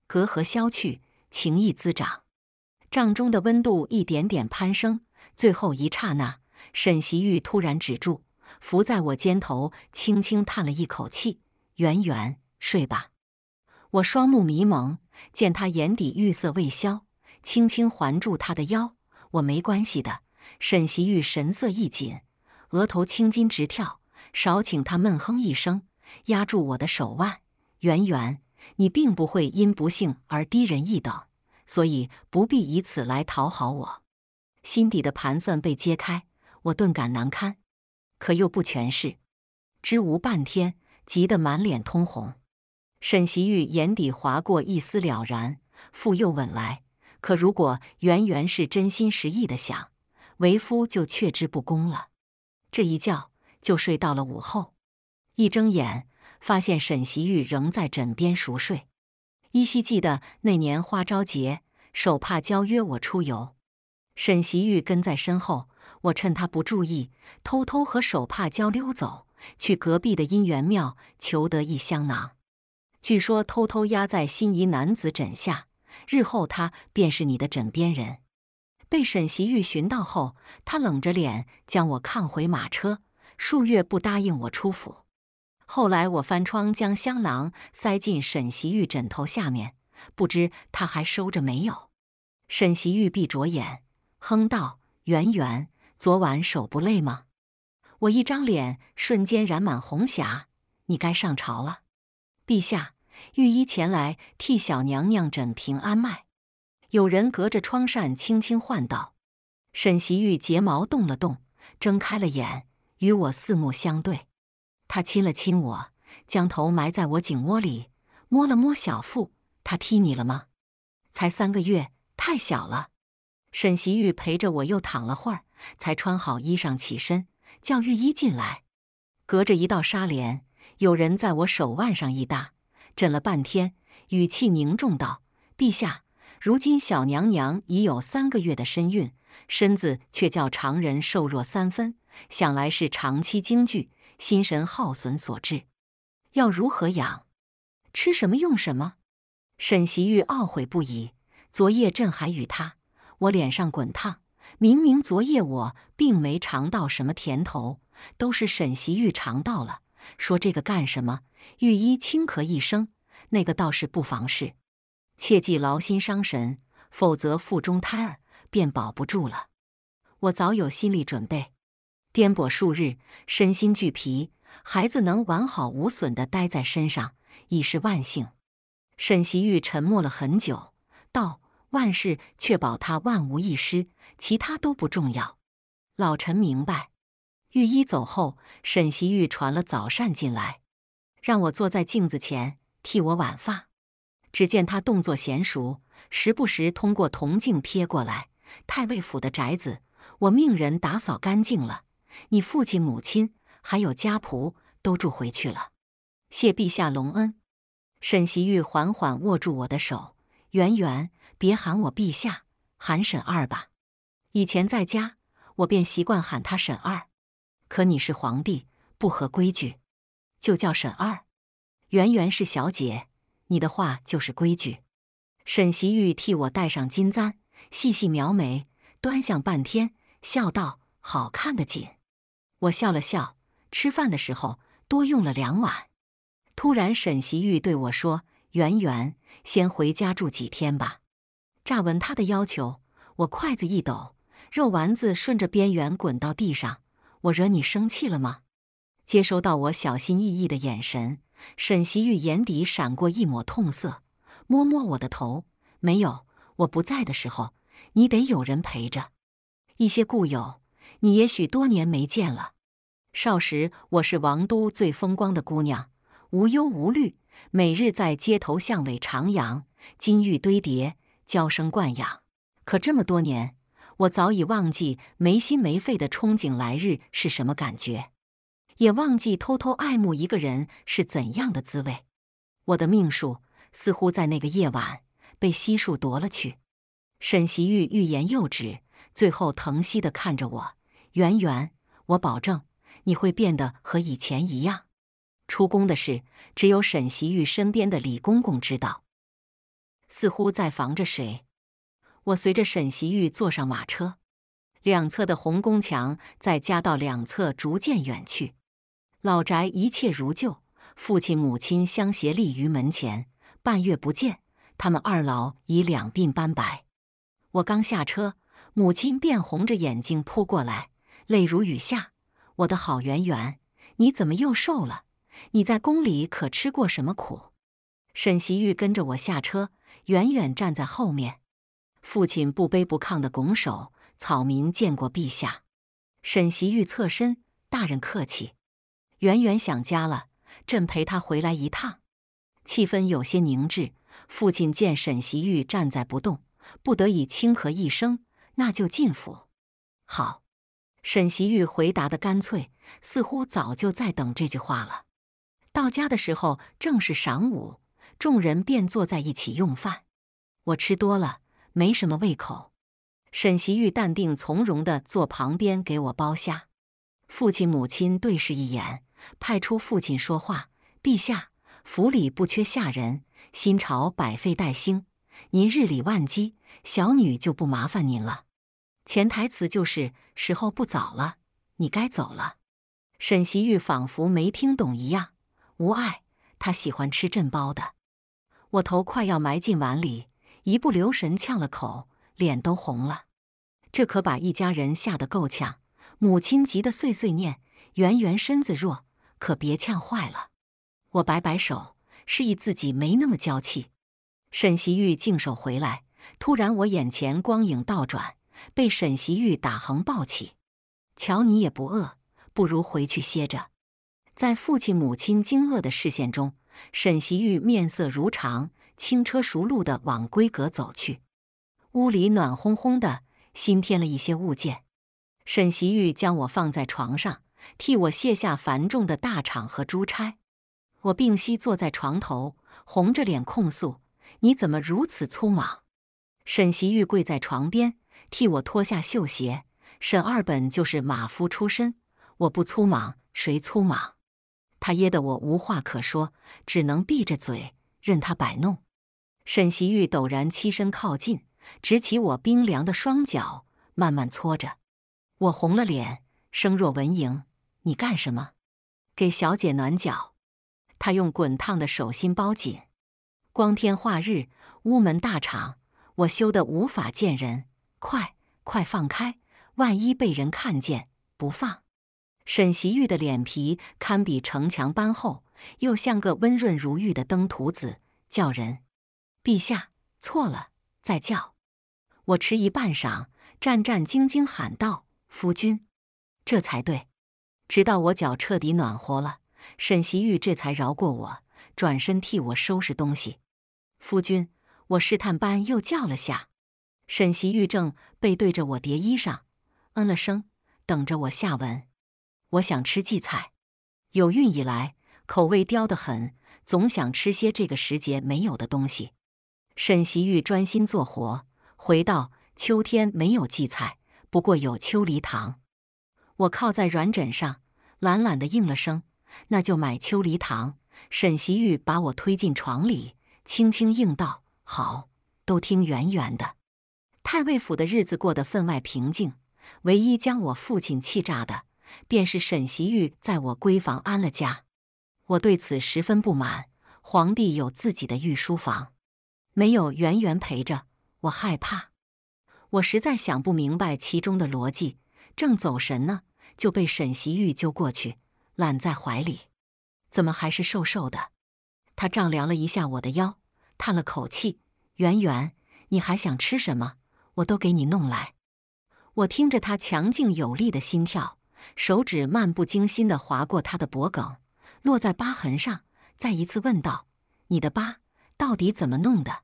隔阂消去，情谊滋长。帐中的温度一点点攀升，最后一刹那，沈习玉突然止住，伏在我肩头，轻轻叹了一口气：“圆圆，睡吧。”我双目迷蒙，见他眼底玉色未消，轻轻环住他的腰：“我没关系的。”沈习玉神色一紧，额头青筋直跳，少顷，他闷哼一声，压住我的手腕：“圆圆，你并不会因不幸而低人一等。”所以不必以此来讨好我。心底的盘算被揭开，我顿感难堪，可又不全是。知吾半天，急得满脸通红。沈袭玉眼底划过一丝了然，复又吻来。可如果媛媛是真心实意的想，为夫就却之不恭了。这一觉就睡到了午后，一睁眼发现沈袭玉仍在枕边熟睡。依稀记得那年花朝节，手帕娇约我出游，沈习玉跟在身后。我趁他不注意，偷偷和手帕娇溜走，去隔壁的姻缘庙求得一香囊，据说偷偷压在心仪男子枕下，日后他便是你的枕边人。被沈习玉寻到后，他冷着脸将我抗回马车，数月不答应我出府。后来我翻窗，将香囊塞进沈袭玉枕头下面，不知他还收着没有。沈袭玉闭着眼，哼道：“圆圆，昨晚手不累吗？”我一张脸瞬间染满红霞。你该上朝了，陛下，御医前来替小娘娘诊平安脉。有人隔着窗扇轻轻唤道：“沈袭玉，睫毛动了动，睁开了眼，与我四目相对。”他亲了亲我，将头埋在我颈窝里，摸了摸小腹。他踢你了吗？才三个月，太小了。沈习玉陪着我又躺了会儿，才穿好衣裳起身，叫御医进来。隔着一道纱帘，有人在我手腕上一搭，诊了半天，语气凝重道：“陛下，如今小娘娘已有三个月的身孕，身子却较常人瘦弱三分，想来是长期惊惧。”心神耗损所致，要如何养？吃什么？用什么？沈袭玉懊悔不已。昨夜朕还与他，我脸上滚烫。明明昨夜我并没尝到什么甜头，都是沈袭玉尝到了。说这个干什么？御医轻咳一声：“那个倒是不妨事，切记劳心伤神，否则腹中胎儿便保不住了。”我早有心理准备。颠簸数日，身心俱疲，孩子能完好无损的待在身上已是万幸。沈习玉沉默了很久，道：“万事确保他万无一失，其他都不重要。”老臣明白。御医走后，沈习玉传了早膳进来，让我坐在镜子前替我挽发。只见他动作娴熟，时不时通过铜镜瞥过来。太尉府的宅子，我命人打扫干净了。你父亲、母亲还有家仆都住回去了，谢陛下隆恩。沈袭玉缓缓握住我的手，圆圆，别喊我陛下，喊沈二吧。以前在家，我便习惯喊他沈二。可你是皇帝，不合规矩，就叫沈二。圆圆是小姐，你的话就是规矩。沈袭玉替我戴上金簪，细细描眉，端详半天，笑道：“好看的紧。”我笑了笑，吃饭的时候多用了两碗。突然，沈袭玉对我说：“圆圆，先回家住几天吧。”乍闻他的要求，我筷子一抖，肉丸子顺着边缘滚到地上。我惹你生气了吗？接收到我小心翼翼的眼神，沈袭玉眼底闪过一抹痛色，摸摸我的头：“没有，我不在的时候，你得有人陪着，一些故友。”你也许多年没见了。少时我是王都最风光的姑娘，无忧无虑，每日在街头巷尾徜徉，金玉堆叠，娇生惯养。可这么多年，我早已忘记没心没肺的憧憬来日是什么感觉，也忘记偷偷爱慕一个人是怎样的滋味。我的命数似乎在那个夜晚被悉数夺了去。沈习玉欲言又止，最后疼惜的看着我。圆圆，我保证你会变得和以前一样。出宫的事只有沈袭玉身边的李公公知道，似乎在防着谁。我随着沈袭玉坐上马车，两侧的红宫墙在家道两侧逐渐远去。老宅一切如旧，父亲母亲相携立于门前。半月不见，他们二老已两鬓斑白。我刚下车，母亲便红着眼睛扑过来。泪如雨下，我的好圆圆，你怎么又瘦了？你在宫里可吃过什么苦？沈袭玉跟着我下车，远远站在后面。父亲不卑不亢的拱手：“草民见过陛下。”沈袭玉侧身：“大人客气。”媛媛想家了，朕陪他回来一趟。气氛有些凝滞。父亲见沈袭玉站在不动，不得已轻咳一声：“那就进府。”好。沈习玉回答的干脆，似乎早就在等这句话了。到家的时候正是晌午，众人便坐在一起用饭。我吃多了，没什么胃口。沈习玉淡定从容的坐旁边给我剥虾。父亲母亲对视一眼，派出父亲说话：“陛下，府里不缺下人，新朝百废待兴，您日理万机，小女就不麻烦您了。”潜台词就是时候不早了，你该走了。沈习玉仿佛没听懂一样，无碍，他喜欢吃震包的。我头快要埋进碗里，一不留神呛了口，脸都红了。这可把一家人吓得够呛，母亲急得碎碎念：“圆圆身子弱，可别呛坏了。”我摆摆手，示意自己没那么娇气。沈习玉净手回来，突然我眼前光影倒转。被沈习玉打横抱起，瞧你也不饿，不如回去歇着。在父亲母亲惊愕的视线中，沈习玉面色如常，轻车熟路的往闺阁走去。屋里暖烘烘的，新添了一些物件。沈习玉将我放在床上，替我卸下繁重的大氅和珠钗。我病息坐在床头，红着脸控诉：“你怎么如此粗莽？”沈习玉跪在床边。替我脱下绣鞋，沈二本就是马夫出身，我不粗莽，谁粗莽？他噎得我无话可说，只能闭着嘴，任他摆弄。沈喜玉陡然栖身靠近，直起我冰凉的双脚，慢慢搓着。我红了脸，声若蚊蝇：“你干什么？给小姐暖脚。”他用滚烫的手心包紧。光天化日，屋门大敞，我羞得无法见人。快快放开！万一被人看见，不放。沈习玉的脸皮堪比城墙般厚，又像个温润如玉的登徒子，叫人。陛下错了，再叫。我迟疑半晌，战战兢兢喊道：“夫君，这才对。”直到我脚彻底暖和了，沈习玉这才饶过我，转身替我收拾东西。夫君，我试探般又叫了下。沈习玉正背对着我叠衣裳，嗯了声，等着我下文。我想吃荠菜，有孕以来口味刁得很，总想吃些这个时节没有的东西。沈习玉专心做活，回到秋天没有荠菜，不过有秋梨糖。”我靠在软枕上，懒懒的应了声：“那就买秋梨糖。”沈习玉把我推进床里，轻轻应道：“好，都听圆圆的。”太尉府的日子过得分外平静，唯一将我父亲气炸的，便是沈袭玉在我闺房安了家。我对此十分不满。皇帝有自己的御书房，没有圆圆陪着，我害怕。我实在想不明白其中的逻辑，正走神呢，就被沈袭玉揪过去，揽在怀里。怎么还是瘦瘦的？他丈量了一下我的腰，叹了口气：“圆圆，你还想吃什么？”我都给你弄来。我听着他强劲有力的心跳，手指漫不经心的划过他的脖颈，落在疤痕上，再一次问道：“你的疤到底怎么弄的？”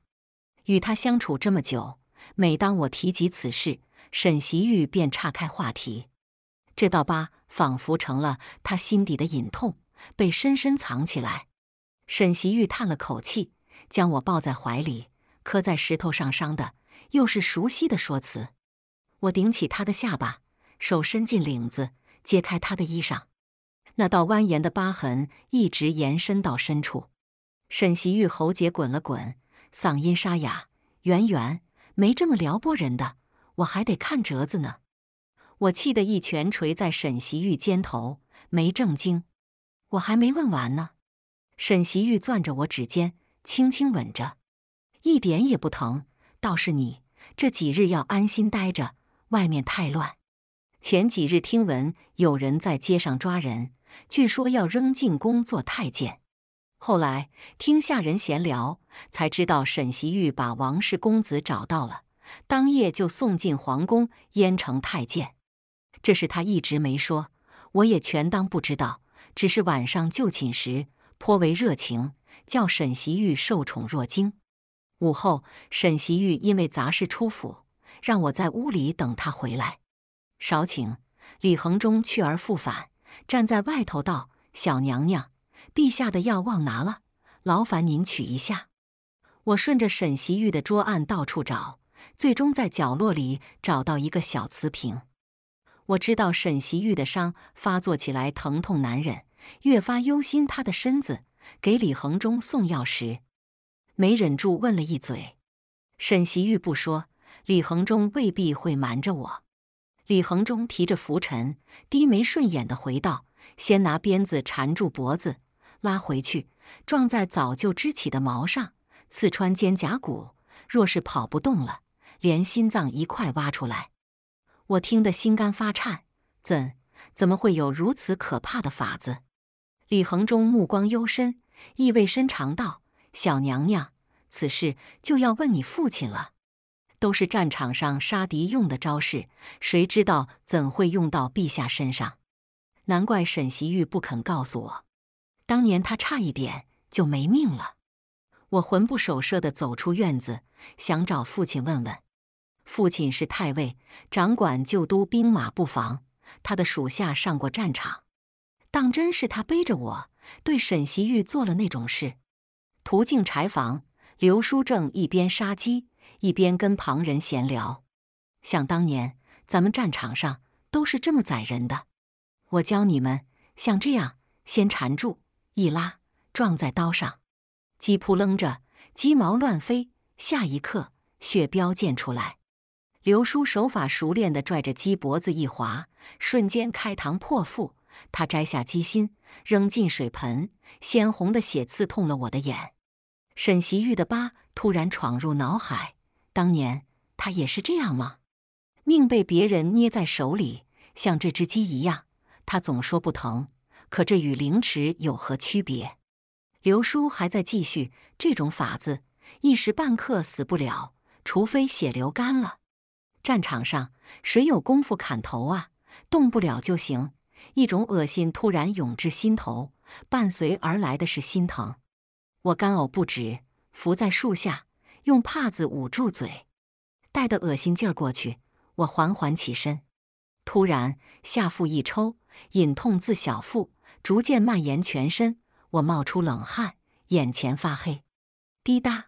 与他相处这么久，每当我提及此事，沈习玉便岔开话题。这道疤仿佛成了他心底的隐痛，被深深藏起来。沈习玉叹了口气，将我抱在怀里：“磕在石头上伤的。”又是熟悉的说辞，我顶起他的下巴，手伸进领子，揭开他的衣裳。那道蜿蜒的疤痕一直延伸到深处。沈习玉喉结滚了滚，嗓音沙哑：“圆圆，没这么撩拨人的，我还得看折子呢。”我气得一拳捶在沈习玉肩头，没正经，我还没问完呢。沈习玉攥着我指尖，轻轻吻着，一点也不疼。倒是你这几日要安心待着，外面太乱。前几日听闻有人在街上抓人，据说要扔进宫做太监。后来听下人闲聊，才知道沈袭玉把王氏公子找到了，当夜就送进皇宫阉成太监。这事他一直没说，我也全当不知道。只是晚上就寝时颇为热情，叫沈袭玉受宠若惊。午后，沈习玉因为杂事出府，让我在屋里等他回来。少顷，李恒忠去而复返，站在外头道：“小娘娘，陛下的药忘拿了，劳烦您取一下。”我顺着沈习玉的桌案到处找，最终在角落里找到一个小瓷瓶。我知道沈习玉的伤发作起来疼痛难忍，越发忧心他的身子，给李恒忠送药时。没忍住问了一嘴，沈习玉不说，李恒中未必会瞒着我。李恒中提着拂尘，低眉顺眼的回道：“先拿鞭子缠住脖子，拉回去，撞在早就支起的矛上，刺穿肩胛骨。若是跑不动了，连心脏一块挖出来。”我听得心肝发颤，怎怎么会有如此可怕的法子？李恒中目光幽深，意味深长道。小娘娘，此事就要问你父亲了。都是战场上杀敌用的招式，谁知道怎会用到陛下身上？难怪沈袭玉不肯告诉我。当年他差一点就没命了。我魂不守舍地走出院子，想找父亲问问。父亲是太尉，掌管旧都兵马布防，他的属下上过战场。当真是他背着我对沈袭玉做了那种事？途径柴房，刘叔正一边杀鸡，一边跟旁人闲聊。想当年，咱们战场上都是这么宰人的。我教你们，像这样，先缠住，一拉，撞在刀上，鸡扑棱着，鸡毛乱飞。下一刻，血标溅出来。刘叔手法熟练地拽着鸡脖子一划，瞬间开膛破腹。他摘下鸡心，扔进水盆，鲜红的血刺痛了我的眼。沈惜玉的疤突然闯入脑海，当年他也是这样吗？命被别人捏在手里，像这只鸡一样。他总说不疼，可这与凌迟有何区别？刘叔还在继续这种法子，一时半刻死不了，除非血流干了。战场上谁有功夫砍头啊？动不了就行。一种恶心突然涌至心头，伴随而来的是心疼。我干呕不止，伏在树下，用帕子捂住嘴，待的恶心劲儿过去，我缓缓起身。突然下腹一抽，隐痛自小腹逐渐蔓延全身，我冒出冷汗，眼前发黑。滴答，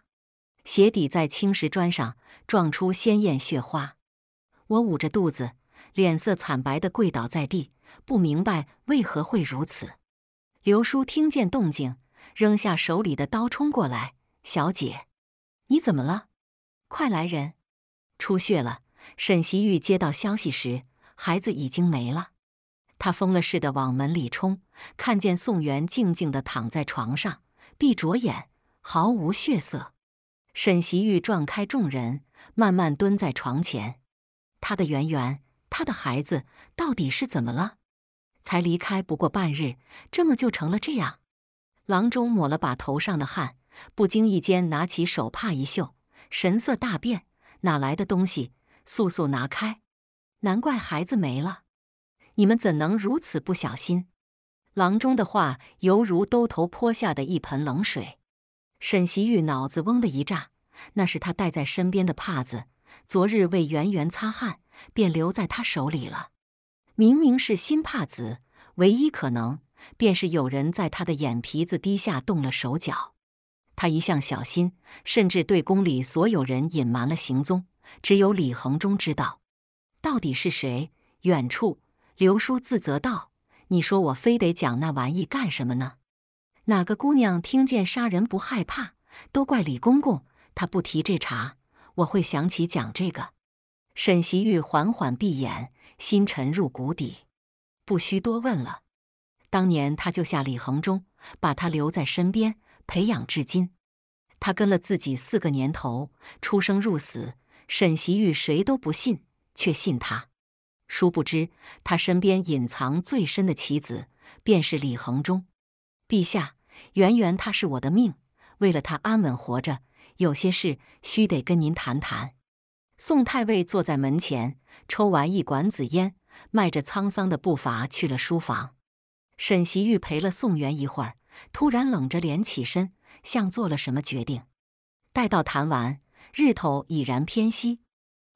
鞋底在青石砖上撞出鲜艳血花，我捂着肚子，脸色惨白的跪倒在地，不明白为何会如此。刘叔听见动静。扔下手里的刀，冲过来。小姐，你怎么了？快来人！出血了。沈袭玉接到消息时，孩子已经没了。他疯了似的往门里冲，看见宋元静静的躺在床上，闭着眼，毫无血色。沈袭玉撞开众人，慢慢蹲在床前。他的圆圆，他的孩子，到底是怎么了？才离开不过半日，这么就成了这样？郎中抹了把头上的汗，不经意间拿起手帕一嗅，神色大变：“哪来的东西？速速拿开！难怪孩子没了，你们怎能如此不小心？”郎中的话犹如兜头泼下的一盆冷水。沈习玉脑子嗡的一炸：“那是他带在身边的帕子，昨日为圆圆擦汗，便留在他手里了。明明是新帕子，唯一可能……”便是有人在他的眼皮子底下动了手脚，他一向小心，甚至对宫里所有人隐瞒了行踪，只有李恒忠知道。到底是谁？远处，刘叔自责道：“你说我非得讲那玩意干什么呢？哪个姑娘听见杀人不害怕？都怪李公公，他不提这茬，我会想起讲这个。”沈袭玉缓缓闭眼，心沉入谷底，不需多问了。当年他救下李恒忠，把他留在身边培养至今。他跟了自己四个年头，出生入死。沈习玉谁都不信，却信他。殊不知他身边隐藏最深的棋子，便是李恒忠。陛下，圆圆他是我的命，为了他安稳活着，有些事需得跟您谈谈。宋太尉坐在门前，抽完一管紫烟，迈着沧桑的步伐去了书房。沈惜玉陪了宋元一会儿，突然冷着脸起身，像做了什么决定。待到谈完，日头已然偏西。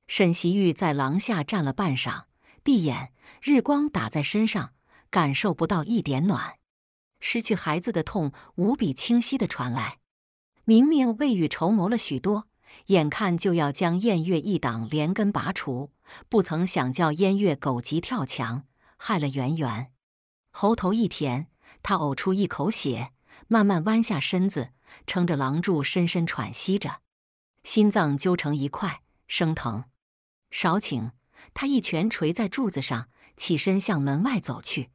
沈惜玉在廊下站了半晌，闭眼，日光打在身上，感受不到一点暖。失去孩子的痛无比清晰的传来。明明未雨绸缪了许多，眼看就要将燕月一党连根拔除，不曾想叫燕月狗急跳墙，害了圆圆。喉头一甜，他呕出一口血，慢慢弯下身子，撑着廊柱，深深喘息着，心脏揪成一块，生疼。少顷，他一拳捶在柱子上，起身向门外走去。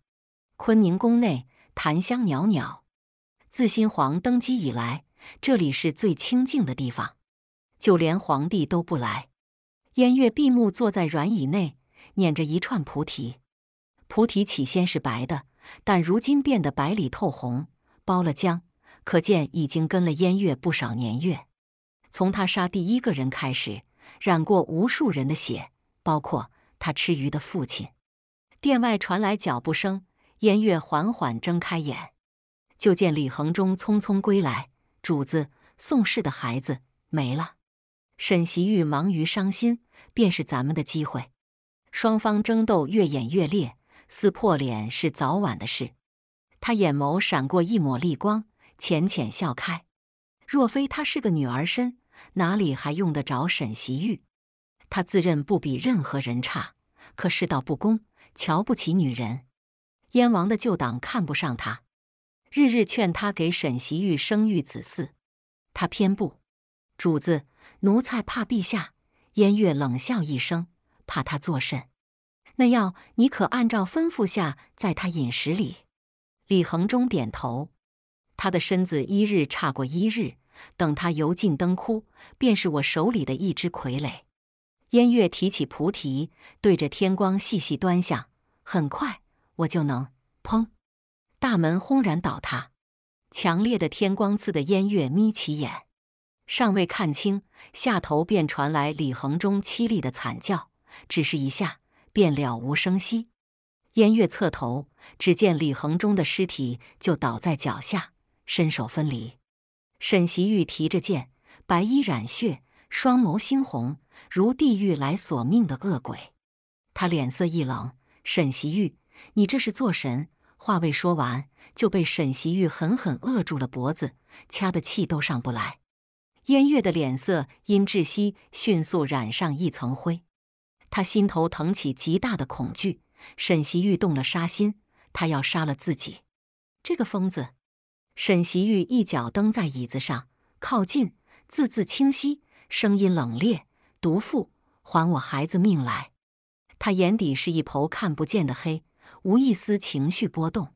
坤宁宫内檀香袅袅，自新皇登基以来，这里是最清静的地方，就连皇帝都不来。燕月闭目坐在软椅内，捻着一串菩提，菩提起先是白的。但如今变得白里透红，包了浆，可见已经跟了燕月不少年月。从他杀第一个人开始，染过无数人的血，包括他吃鱼的父亲。店外传来脚步声，燕月缓缓睁开眼，就见李恒忠匆匆归来。主子，宋氏的孩子没了。沈袭玉忙于伤心，便是咱们的机会。双方争斗越演越烈。撕破脸是早晚的事，他眼眸闪过一抹厉光，浅浅笑开。若非她是个女儿身，哪里还用得着沈袭玉？他自认不比任何人差，可世道不公，瞧不起女人。燕王的旧党看不上他，日日劝他给沈袭玉生育子嗣，他偏不。主子，奴才怕陛下。燕月冷笑一声，怕他作甚？那药，你可按照吩咐下在他饮食里。李恒忠点头。他的身子一日差过一日，等他油尽灯枯，便是我手里的一只傀儡。烟月提起菩提，对着天光细细端详。很快，我就能。砰！大门轰然倒塌。强烈的天光刺得烟月眯起眼，尚未看清，下头便传来李恒忠凄厉的惨叫。只是一下。便了无声息，燕月侧头，只见李恒中的尸体就倒在脚下，身首分离。沈习玉提着剑，白衣染血，双眸猩红，如地狱来索命的恶鬼。他脸色一冷：“沈习玉，你这是做神！”话未说完，就被沈习玉狠狠扼住了脖子，掐得气都上不来。燕月的脸色因窒息迅速染上一层灰。他心头腾起极大的恐惧，沈习玉动了杀心，他要杀了自己。这个疯子！沈习玉一脚蹬在椅子上，靠近，字字清晰，声音冷冽：“毒妇，还我孩子命来！”他眼底是一头看不见的黑，无一丝情绪波动。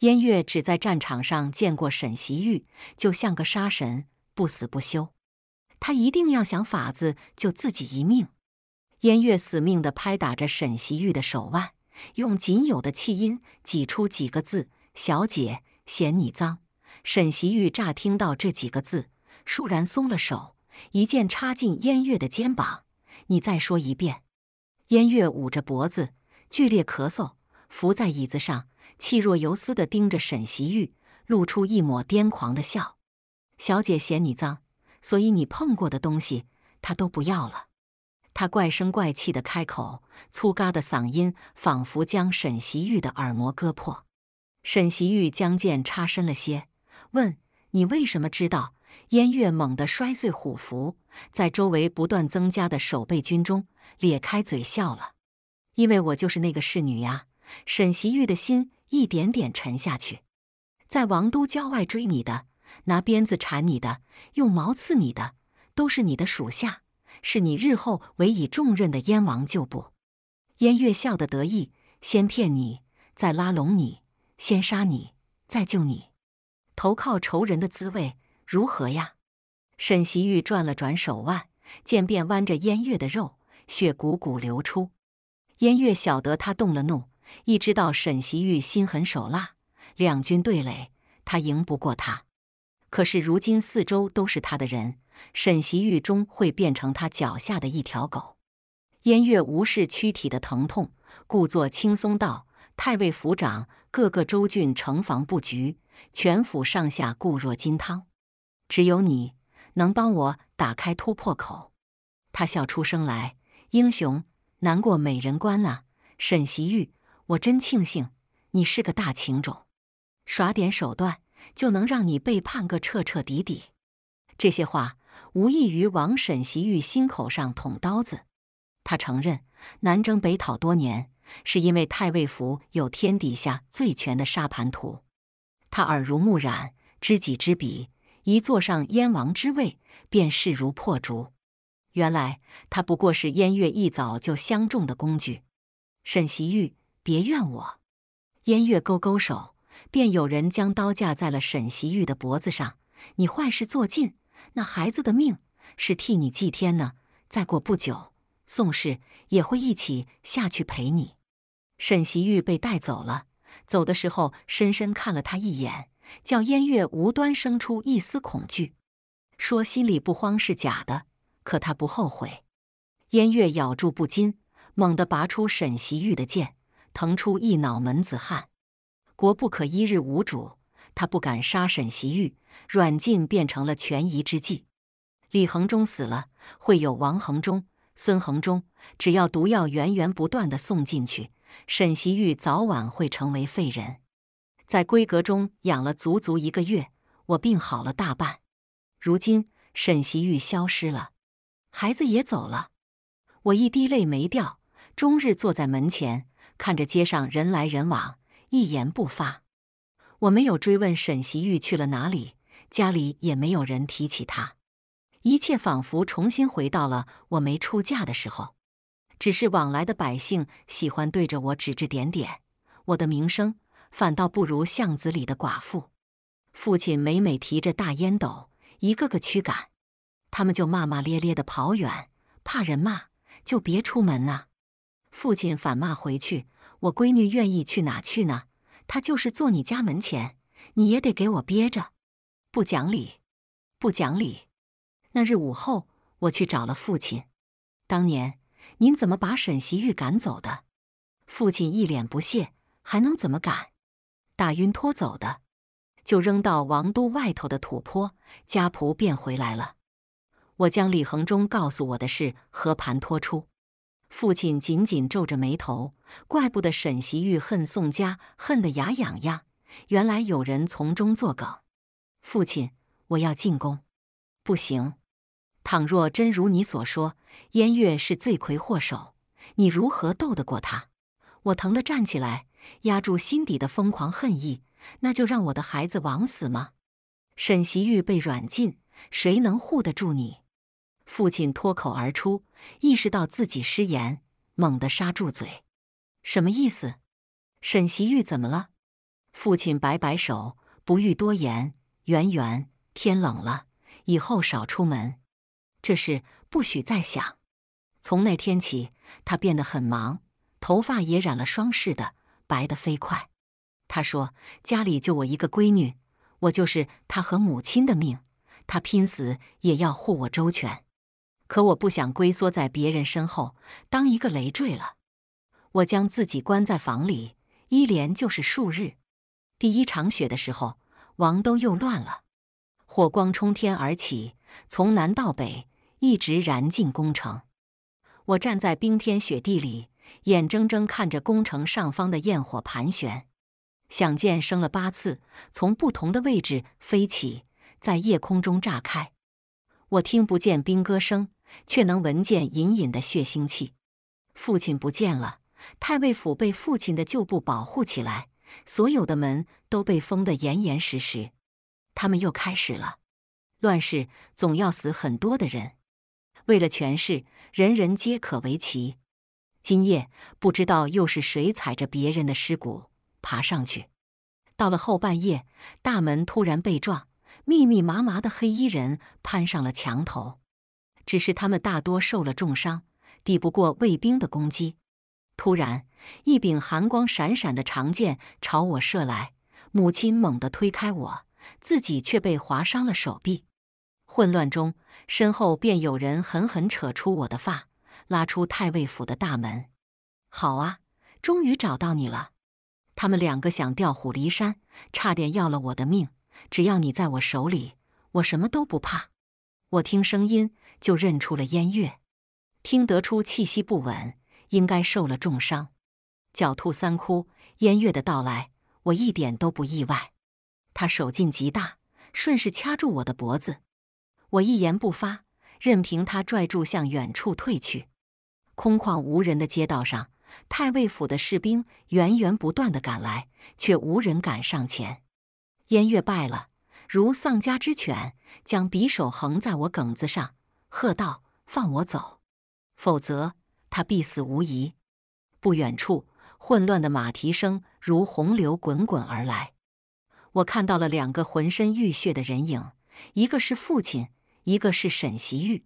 燕月只在战场上见过沈习玉，就像个杀神，不死不休。他一定要想法子救自己一命。燕月死命的拍打着沈袭玉的手腕，用仅有的气音挤出几个字：“小姐嫌你脏。”沈袭玉乍听到这几个字，倏然松了手，一剑插进燕月的肩膀。“你再说一遍。”燕月捂着脖子，剧烈咳嗽，伏在椅子上，气若游丝的盯着沈袭玉，露出一抹癫狂的笑：“小姐嫌你脏，所以你碰过的东西，她都不要了。”他怪声怪气的开口，粗嘎的嗓音仿佛将沈习玉的耳膜割破。沈习玉将剑插深了些，问：“你为什么知道？”燕月猛地摔碎虎符，在周围不断增加的守备军中咧开嘴笑了：“因为我就是那个侍女呀。”沈习玉的心一点点沉下去。在王都郊外追你的，拿鞭子缠你的，用矛刺你的，都是你的属下。是你日后委以重任的燕王旧部，燕月笑得得意。先骗你，再拉拢你；先杀你，再救你。投靠仇人的滋味如何呀？沈袭玉转了转手腕，渐变弯着燕月的肉，血汩汩流出。燕月晓得他动了怒，一知道沈袭玉心狠手辣，两军对垒，他赢不过他。可是如今四周都是他的人。沈习玉终会变成他脚下的一条狗。燕月无视躯体的疼痛，故作轻松道：“太尉府长各个州郡城防布局，全府上下固若金汤，只有你能帮我打开突破口。”他笑出声来：“英雄难过美人关啊，沈习玉，我真庆幸你是个大情种，耍点手段就能让你背叛个彻彻底底。”这些话。无异于往沈习玉心口上捅刀子。他承认南征北讨多年，是因为太尉府有天底下最全的沙盘图。他耳濡目染，知己知彼，一坐上燕王之位，便势如破竹。原来他不过是燕越一早就相中的工具。沈习玉，别怨我。燕越勾勾手，便有人将刀架在了沈习玉的脖子上。你坏事做尽。那孩子的命是替你祭天呢。再过不久，宋氏也会一起下去陪你。沈袭玉被带走了，走的时候深深看了他一眼，叫燕月无端生出一丝恐惧。说心里不慌是假的，可他不后悔。燕月咬住不禁，猛地拔出沈袭玉的剑，腾出一脑门子汗。国不可一日无主。他不敢杀沈袭玉，软禁变成了权宜之计。李恒忠死了，会有王恒忠、孙恒忠。只要毒药源源不断的送进去，沈袭玉早晚会成为废人。在闺阁中养了足足一个月，我病好了大半。如今沈袭玉消失了，孩子也走了，我一滴泪没掉，终日坐在门前看着街上人来人往，一言不发。我没有追问沈习玉去了哪里，家里也没有人提起他，一切仿佛重新回到了我没出嫁的时候。只是往来的百姓喜欢对着我指指点点，我的名声反倒不如巷子里的寡妇。父亲每每提着大烟斗，一个个驱赶，他们就骂骂咧咧的跑远，怕人骂就别出门呐。父亲反骂回去：“我闺女愿意去哪去呢？”他就是坐你家门前，你也得给我憋着，不讲理，不讲理。那日午后，我去找了父亲。当年您怎么把沈习玉赶走的？父亲一脸不屑：“还能怎么赶？打晕拖走的，就扔到王都外头的土坡，家仆便回来了。我将李恒忠告诉我的事和盘托出。”父亲紧紧皱着眉头，怪不得沈袭玉恨宋家恨得牙痒痒，原来有人从中作梗。父亲，我要进宫。不行，倘若真如你所说，燕月是罪魁祸首，你如何斗得过他？我疼得站起来，压住心底的疯狂恨意。那就让我的孩子枉死吗？沈袭玉被软禁，谁能护得住你？父亲脱口而出，意识到自己失言，猛地刹住嘴。什么意思？沈习玉怎么了？父亲摆摆手，不欲多言。圆圆，天冷了，以后少出门。这事不许再想。从那天起，他变得很忙，头发也染了霜似的，白得飞快。他说：“家里就我一个闺女，我就是他和母亲的命，他拼死也要护我周全。”可我不想龟缩在别人身后当一个累赘了。我将自己关在房里，一连就是数日。第一场雪的时候，王都又乱了，火光冲天而起，从南到北一直燃尽宫城。我站在冰天雪地里，眼睁睁看着宫城上方的焰火盘旋，响箭升了八次，从不同的位置飞起，在夜空中炸开。我听不见兵歌声。却能闻见隐隐的血腥气。父亲不见了，太尉府被父亲的旧部保护起来，所有的门都被封得严严实实。他们又开始了。乱世总要死很多的人。为了权势，人人皆可为棋。今夜不知道又是谁踩着别人的尸骨爬上去。到了后半夜，大门突然被撞，密密麻麻的黑衣人攀上了墙头。只是他们大多受了重伤，抵不过卫兵的攻击。突然，一柄寒光闪闪的长剑朝我射来，母亲猛地推开我，自己却被划伤了手臂。混乱中，身后便有人狠狠扯出我的发，拉出太尉府的大门。好啊，终于找到你了！他们两个想调虎离山，差点要了我的命。只要你在我手里，我什么都不怕。我听声音。就认出了燕月，听得出气息不稳，应该受了重伤。狡兔三窟，燕月的到来，我一点都不意外。他手劲极大，顺势掐住我的脖子。我一言不发，任凭他拽住，向远处退去。空旷无人的街道上，太尉府的士兵源源不断的赶来，却无人敢上前。燕月败了，如丧家之犬，将匕首横在我梗子上。喝道：“放我走，否则他必死无疑。”不远处，混乱的马蹄声如洪流滚滚而来。我看到了两个浑身浴血的人影，一个是父亲，一个是沈习玉。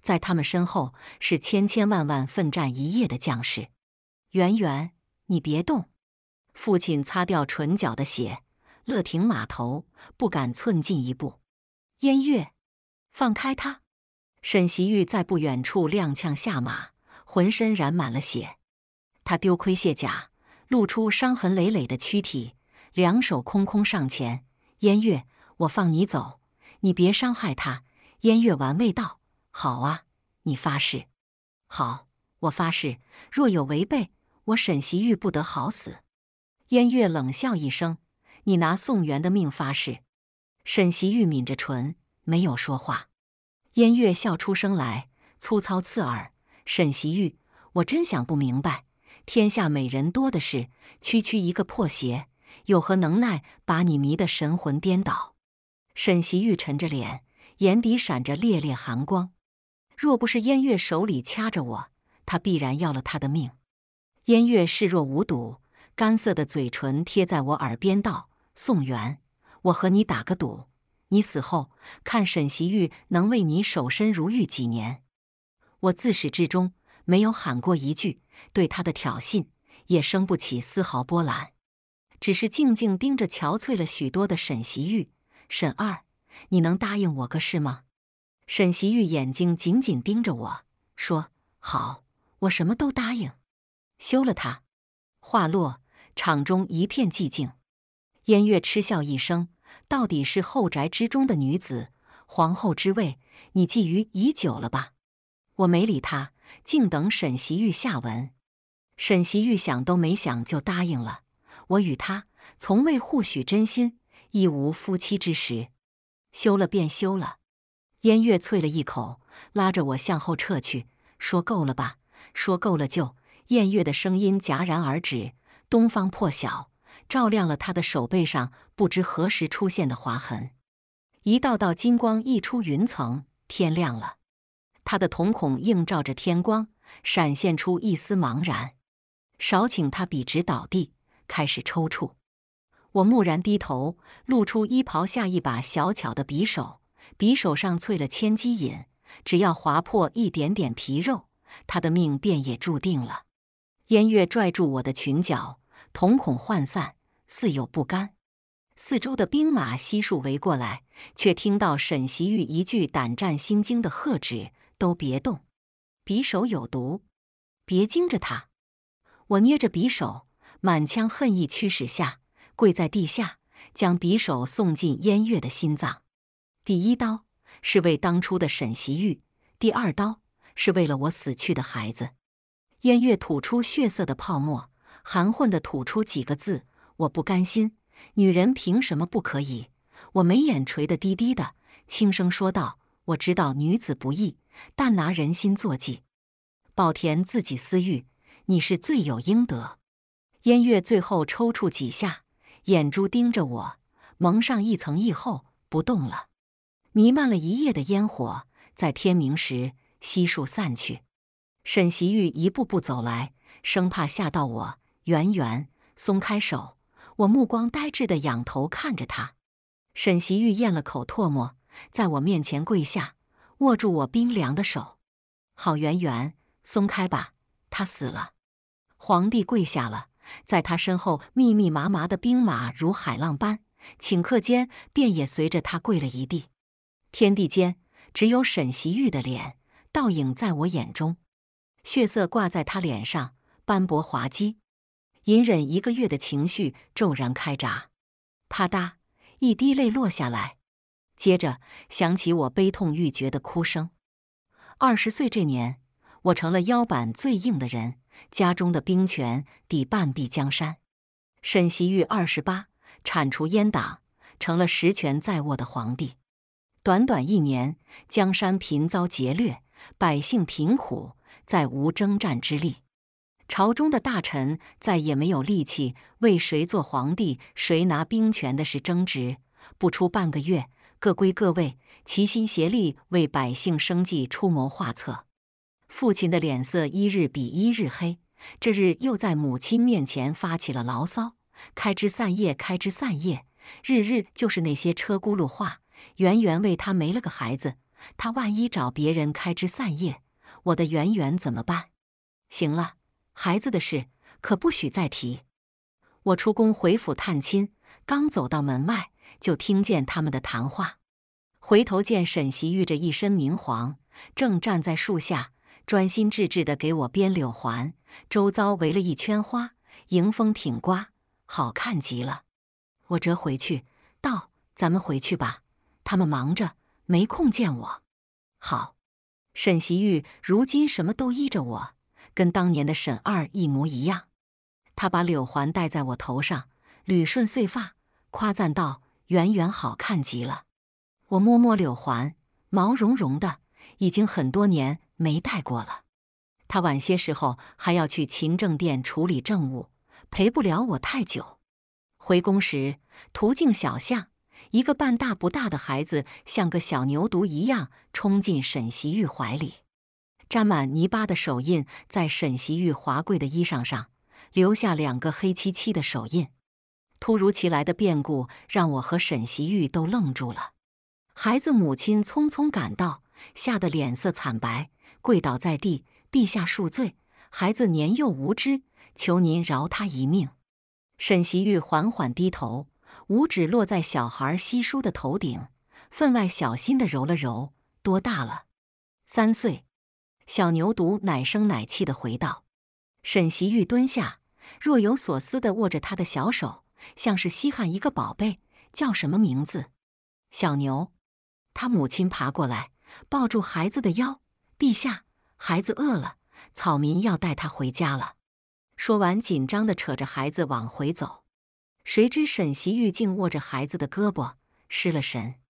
在他们身后，是千千万万奋战一夜的将士。圆圆，你别动！父亲擦掉唇角的血，勒停马头，不敢寸进一步。烟月，放开他！沈习玉在不远处踉跄下马，浑身染满了血。他丢盔卸甲，露出伤痕累累的躯体，两手空空上前。燕月，我放你走，你别伤害他。燕月玩味道：“好啊，你发誓。”“好，我发誓，若有违背，我沈习玉不得好死。”燕月冷笑一声：“你拿宋元的命发誓？”沈习玉抿着唇，没有说话。燕月笑出声来，粗糙刺耳。沈袭玉，我真想不明白，天下美人多的是，区区一个破鞋，有何能耐把你迷得神魂颠倒？沈袭玉沉着脸，眼底闪着烈烈寒光。若不是燕月手里掐着我，他必然要了他的命。燕月视若无睹，干涩的嘴唇贴在我耳边道：“宋元，我和你打个赌。”你死后，看沈袭玉能为你守身如玉几年？我自始至终没有喊过一句对他的挑衅，也生不起丝毫波澜，只是静静盯着憔悴了许多的沈袭玉。沈二，你能答应我个事吗？沈袭玉眼睛紧紧盯着我说：“好，我什么都答应，休了他。”话落，场中一片寂静。烟月嗤笑一声。到底是后宅之中的女子，皇后之位你觊觎已久了吧？我没理他，静等沈袭玉下文。沈袭玉想都没想就答应了。我与他从未互许真心，亦无夫妻之实，休了便休了。燕月啐了一口，拉着我向后撤去，说够了吧？说够了就。燕月的声音戛然而止。东方破晓。照亮了他的手背上不知何时出现的划痕，一道道金光溢出云层，天亮了。他的瞳孔映照着天光，闪现出一丝茫然。少顷，他笔直倒地，开始抽搐。我蓦然低头，露出衣袍下一把小巧的匕首，匕首上淬了千机引，只要划破一点点皮肉，他的命便也注定了。烟月拽住我的裙角，瞳孔涣散。似有不甘，四周的兵马悉数围过来，却听到沈袭玉一句胆战心惊的喝止：“都别动，匕首有毒，别惊着他。”我捏着匕首，满腔恨意驱使下，跪在地下，将匕首送进燕月的心脏。第一刀是为当初的沈袭玉，第二刀是为了我死去的孩子。燕月吐出血色的泡沫，含混的吐出几个字。我不甘心，女人凭什么不可以？我眉眼垂得低低的，轻声说道：“我知道女子不易，但拿人心作祭，保田自己私欲，你是罪有应得。”烟月最后抽搐几下，眼珠盯着我，蒙上一层意后不动了。弥漫了一夜的烟火在天明时悉数散去。沈习玉一步步走来，生怕吓到我，远远松开手。我目光呆滞的仰头看着他，沈习玉咽了口唾沫，在我面前跪下，握住我冰凉的手。郝圆圆，松开吧，他死了。皇帝跪下了，在他身后密密麻麻的兵马如海浪般，顷刻间便也随着他跪了一地。天地间只有沈习玉的脸倒影在我眼中，血色挂在他脸上，斑驳滑稽。隐忍一个月的情绪骤然开闸，啪嗒，一滴泪落下来。接着响起我悲痛欲绝的哭声。二十岁这年，我成了腰板最硬的人，家中的兵权抵半壁江山。沈奚玉二十八，铲除阉党，成了实权在握的皇帝。短短一年，江山频遭劫掠，百姓贫苦，再无征战之力。朝中的大臣再也没有力气为谁做皇帝、谁拿兵权的事争执。不出半个月，各归各位，齐心协力为百姓生计出谋划策。父亲的脸色一日比一日黑，这日又在母亲面前发起了牢骚：“开枝散叶，开枝散叶，日日就是那些车轱辘话。圆圆为他没了个孩子，他万一找别人开枝散叶，我的圆圆怎么办？行了。”孩子的事可不许再提。我出宫回府探亲，刚走到门外，就听见他们的谈话。回头见沈袭玉着一身明黄，正站在树下专心致志地给我编柳环，周遭围了一圈花，迎风挺刮，好看极了。我折回去道：“咱们回去吧，他们忙着，没空见我。”好，沈袭玉如今什么都依着我。跟当年的沈二一模一样，他把柳环戴在我头上，捋顺碎发，夸赞道：“圆圆好看极了。”我摸摸柳环，毛茸茸的，已经很多年没戴过了。他晚些时候还要去勤政殿处理政务，陪不了我太久。回宫时途径小巷，一个半大不大的孩子像个小牛犊一样冲进沈袭玉怀里。沾满泥巴的手印在沈习玉华贵的衣裳上留下两个黑漆漆的手印。突如其来的变故让我和沈习玉都愣住了。孩子母亲匆匆赶到，吓得脸色惨白，跪倒在地：“陛下恕罪，孩子年幼无知，求您饶他一命。”沈习玉缓缓低头，五指落在小孩稀疏的头顶，分外小心的揉了揉。多大了？三岁。小牛犊奶声奶气的回道：“沈袭玉蹲下，若有所思的握着他的小手，像是稀罕一个宝贝。叫什么名字？小牛。他母亲爬过来，抱住孩子的腰。陛下，孩子饿了，草民要带他回家了。”说完，紧张的扯着孩子往回走。谁知沈袭玉竟握着孩子的胳膊，失了神。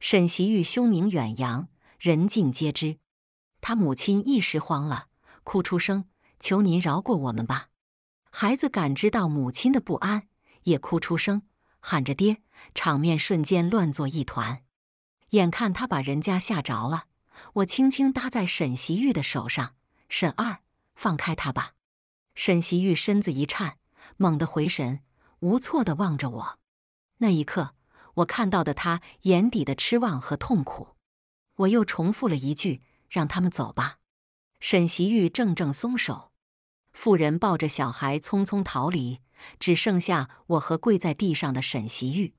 沈袭玉凶名远扬，人尽皆知。他母亲一时慌了，哭出声，求您饶过我们吧。孩子感知到母亲的不安，也哭出声，喊着爹。场面瞬间乱作一团。眼看他把人家吓着了，我轻轻搭在沈习玉的手上：“沈二，放开他吧。”沈习玉身子一颤，猛地回神，无措地望着我。那一刻，我看到的他眼底的失望和痛苦。我又重复了一句。让他们走吧。沈习玉怔怔松手，妇人抱着小孩匆匆逃离，只剩下我和跪在地上的沈习玉。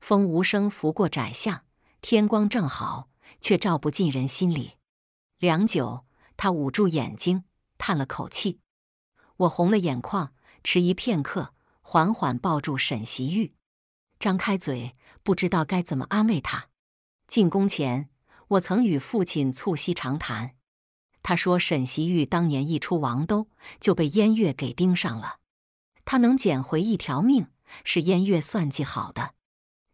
风无声拂过窄巷，天光正好，却照不进人心里。良久，他捂住眼睛，叹了口气。我红了眼眶，迟疑片刻，缓缓抱住沈习玉，张开嘴，不知道该怎么安慰他。进宫前。我曾与父亲促膝长谈，他说：“沈袭玉当年一出王都，就被燕月给盯上了。他能捡回一条命，是燕月算计好的。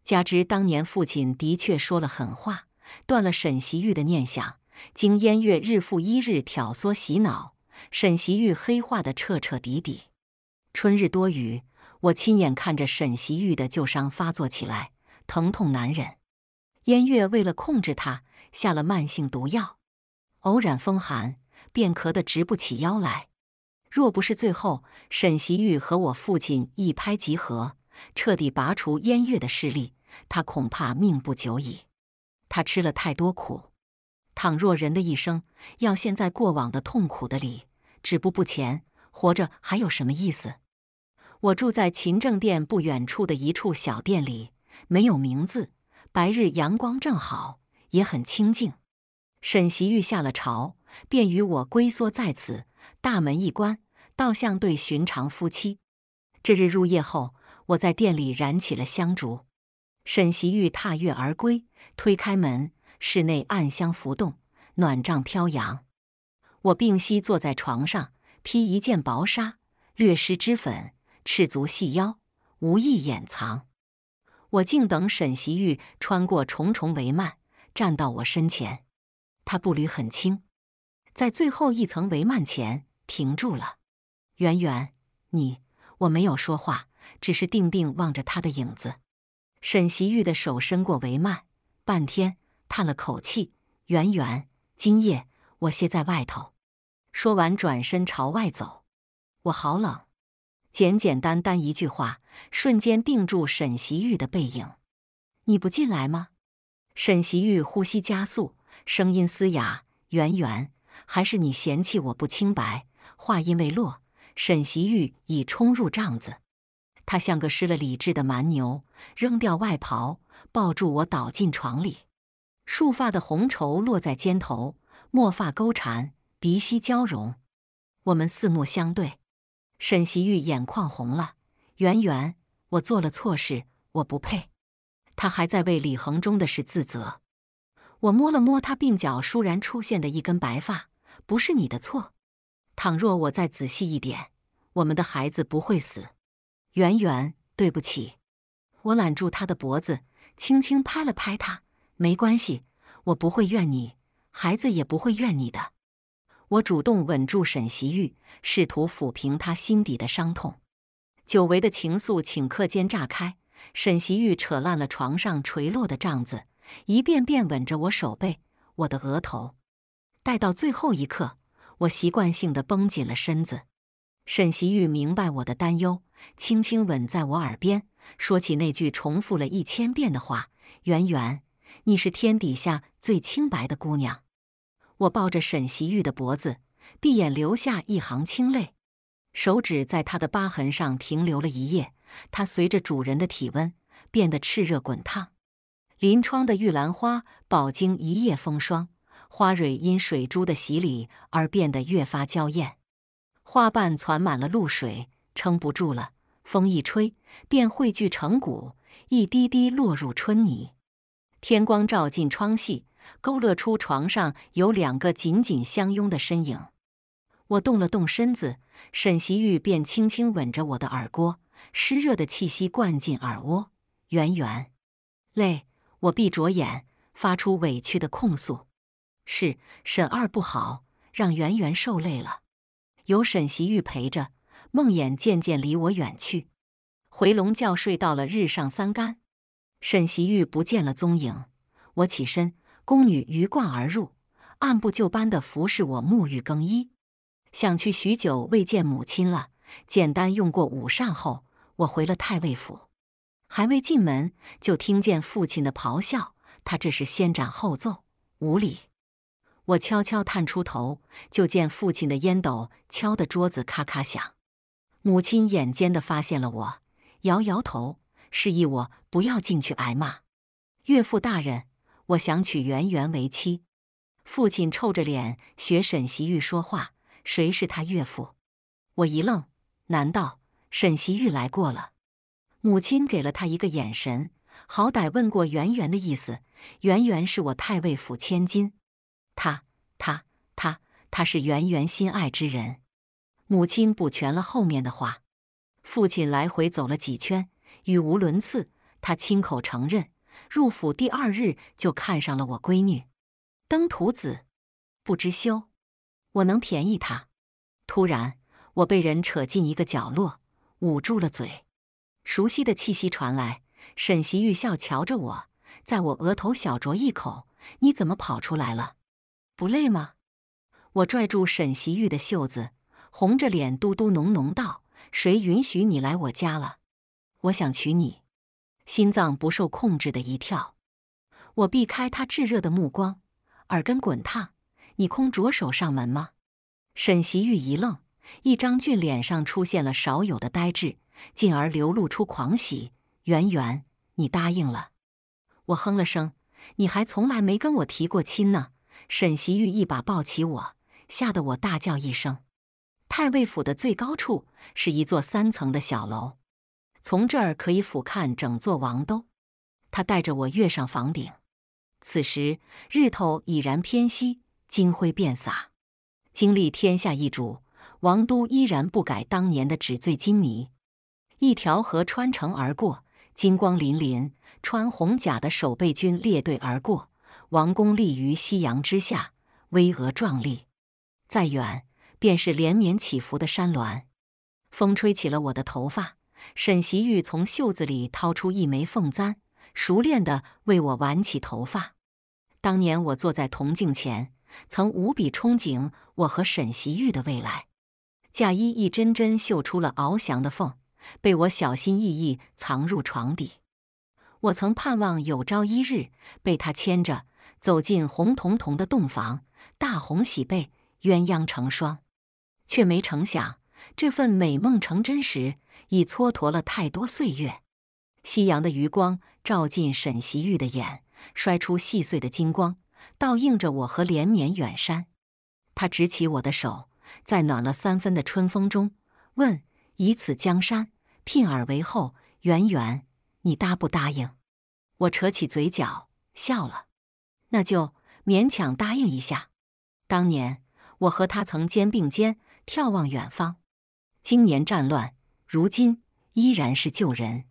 加之当年父亲的确说了狠话，断了沈袭玉的念想。经燕月日复一日挑唆洗脑，沈袭玉黑化的彻彻底底。春日多雨，我亲眼看着沈袭玉的旧伤发作起来，疼痛难忍。燕月为了控制他。”下了慢性毒药，偶染风寒，便咳得直不起腰来。若不是最后沈习玉和我父亲一拍即合，彻底拔除烟月的势力，他恐怕命不久矣。他吃了太多苦。倘若人的一生要陷在过往的痛苦的里，止步不前，活着还有什么意思？我住在勤政殿不远处的一处小店里，没有名字。白日阳光正好。也很清静。沈袭玉下了朝，便与我龟缩在此。大门一关，倒像对寻常夫妻。这日入夜后，我在店里燃起了香烛。沈袭玉踏月而归，推开门，室内暗香浮动，暖帐飘扬。我屏膝坐在床上，披一件薄纱，略施脂粉，赤足细腰，无意掩藏。我静等沈袭玉穿过重重帷幔。站到我身前，他步履很轻，在最后一层帷幔前停住了。圆圆，你我没有说话，只是定定望着他的影子。沈袭玉的手伸过帷幔，半天叹了口气。圆圆，今夜我歇在外头。说完，转身朝外走。我好冷。简简单单一句话，瞬间定住沈袭玉的背影。你不进来吗？沈习玉呼吸加速，声音嘶哑：“圆圆，还是你嫌弃我不清白？”话音未落，沈习玉已冲入帐子。他像个失了理智的蛮牛，扔掉外袍，抱住我倒进床里。束发的红绸落在肩头，墨发勾缠，鼻息交融。我们四目相对，沈习玉眼眶红了：“圆圆，我做了错事，我不配。”他还在为李恒忠的事自责。我摸了摸他鬓角倏然出现的一根白发，不是你的错。倘若我再仔细一点，我们的孩子不会死。圆圆，对不起。我揽住他的脖子，轻轻拍了拍他，没关系，我不会怨你，孩子也不会怨你的。我主动稳住沈习玉，试图抚平他心底的伤痛。久违的情愫顷刻间炸开。沈习玉扯烂了床上垂落的帐子，一遍遍吻着我手背、我的额头，待到最后一刻，我习惯性的绷紧了身子。沈习玉明白我的担忧，轻轻吻在我耳边，说起那句重复了一千遍的话：“圆圆，你是天底下最清白的姑娘。”我抱着沈习玉的脖子，闭眼流下一行清泪，手指在她的疤痕上停留了一夜。它随着主人的体温变得炽热滚烫。临窗的玉兰花饱经一夜风霜，花蕊因水珠的洗礼而变得越发娇艳。花瓣攒满了露水，撑不住了，风一吹便汇聚成谷，一滴滴落入春泥。天光照进窗隙，勾勒出床上有两个紧紧相拥的身影。我动了动身子，沈惜玉便轻轻吻着我的耳郭。湿热的气息灌进耳窝，圆圆，累。我闭着眼，发出委屈的控诉。是沈二不好，让圆圆受累了。有沈袭玉陪着，梦魇渐渐离我远去。回笼觉睡到了日上三竿，沈袭玉不见了踪影。我起身，宫女鱼贯而入，按部就班地服侍我沐浴更衣。想去许久未见母亲了，简单用过午膳后。我回了太尉府，还未进门，就听见父亲的咆哮。他这是先斩后奏，无礼。我悄悄探出头，就见父亲的烟斗敲得桌子咔咔响。母亲眼尖的发现了我，摇摇头，示意我不要进去挨骂。岳父大人，我想娶媛媛为妻。父亲臭着脸学沈袭玉说话：“谁是他岳父？”我一愣，难道？沈袭玉来过了，母亲给了他一个眼神，好歹问过圆圆的意思。圆圆是我太尉府千金，他他他他是圆圆心爱之人。母亲补全了后面的话。父亲来回走了几圈，语无伦次。他亲口承认，入府第二日就看上了我闺女。登徒子，不知羞，我能便宜他？突然，我被人扯进一个角落。捂住了嘴，熟悉的气息传来。沈习玉笑瞧着我，在我额头小啄一口：“你怎么跑出来了？不累吗？”我拽住沈习玉的袖子，红着脸嘟嘟哝哝道：“谁允许你来我家了？我想娶你。”心脏不受控制的一跳，我避开他炙热的目光，耳根滚烫：“你空着手上门吗？”沈习玉一愣。一张俊脸上出现了少有的呆滞，进而流露出狂喜。圆圆，你答应了？我哼了声，你还从来没跟我提过亲呢。沈习玉一把抱起我，吓得我大叫一声。太尉府的最高处是一座三层的小楼，从这儿可以俯瞰整座王都。他带着我跃上房顶，此时日头已然偏西，金辉遍洒，经历天下一主。王都依然不改当年的纸醉金迷，一条河穿城而过，金光粼粼；穿红甲的守备军列队而过，王宫立于夕阳之下，巍峨壮丽。再远便是连绵起伏的山峦。风吹起了我的头发，沈习玉从袖子里掏出一枚凤簪，熟练地为我挽起头发。当年我坐在铜镜前，曾无比憧憬我和沈习玉的未来。嫁衣一针针绣出了翱翔的凤，被我小心翼翼藏入床底。我曾盼望有朝一日被他牵着走进红彤彤的洞房，大红喜被，鸳鸯成双，却没成想这份美梦成真时已蹉跎了太多岁月。夕阳的余光照进沈惜玉的眼，摔出细碎的金光，倒映着我和连绵远山。他执起我的手。在暖了三分的春风中，问：以此江山聘尔为后，圆圆，你答不答应？我扯起嘴角笑了，那就勉强答应一下。当年我和他曾肩并肩眺望远方，经年战乱，如今依然是旧人。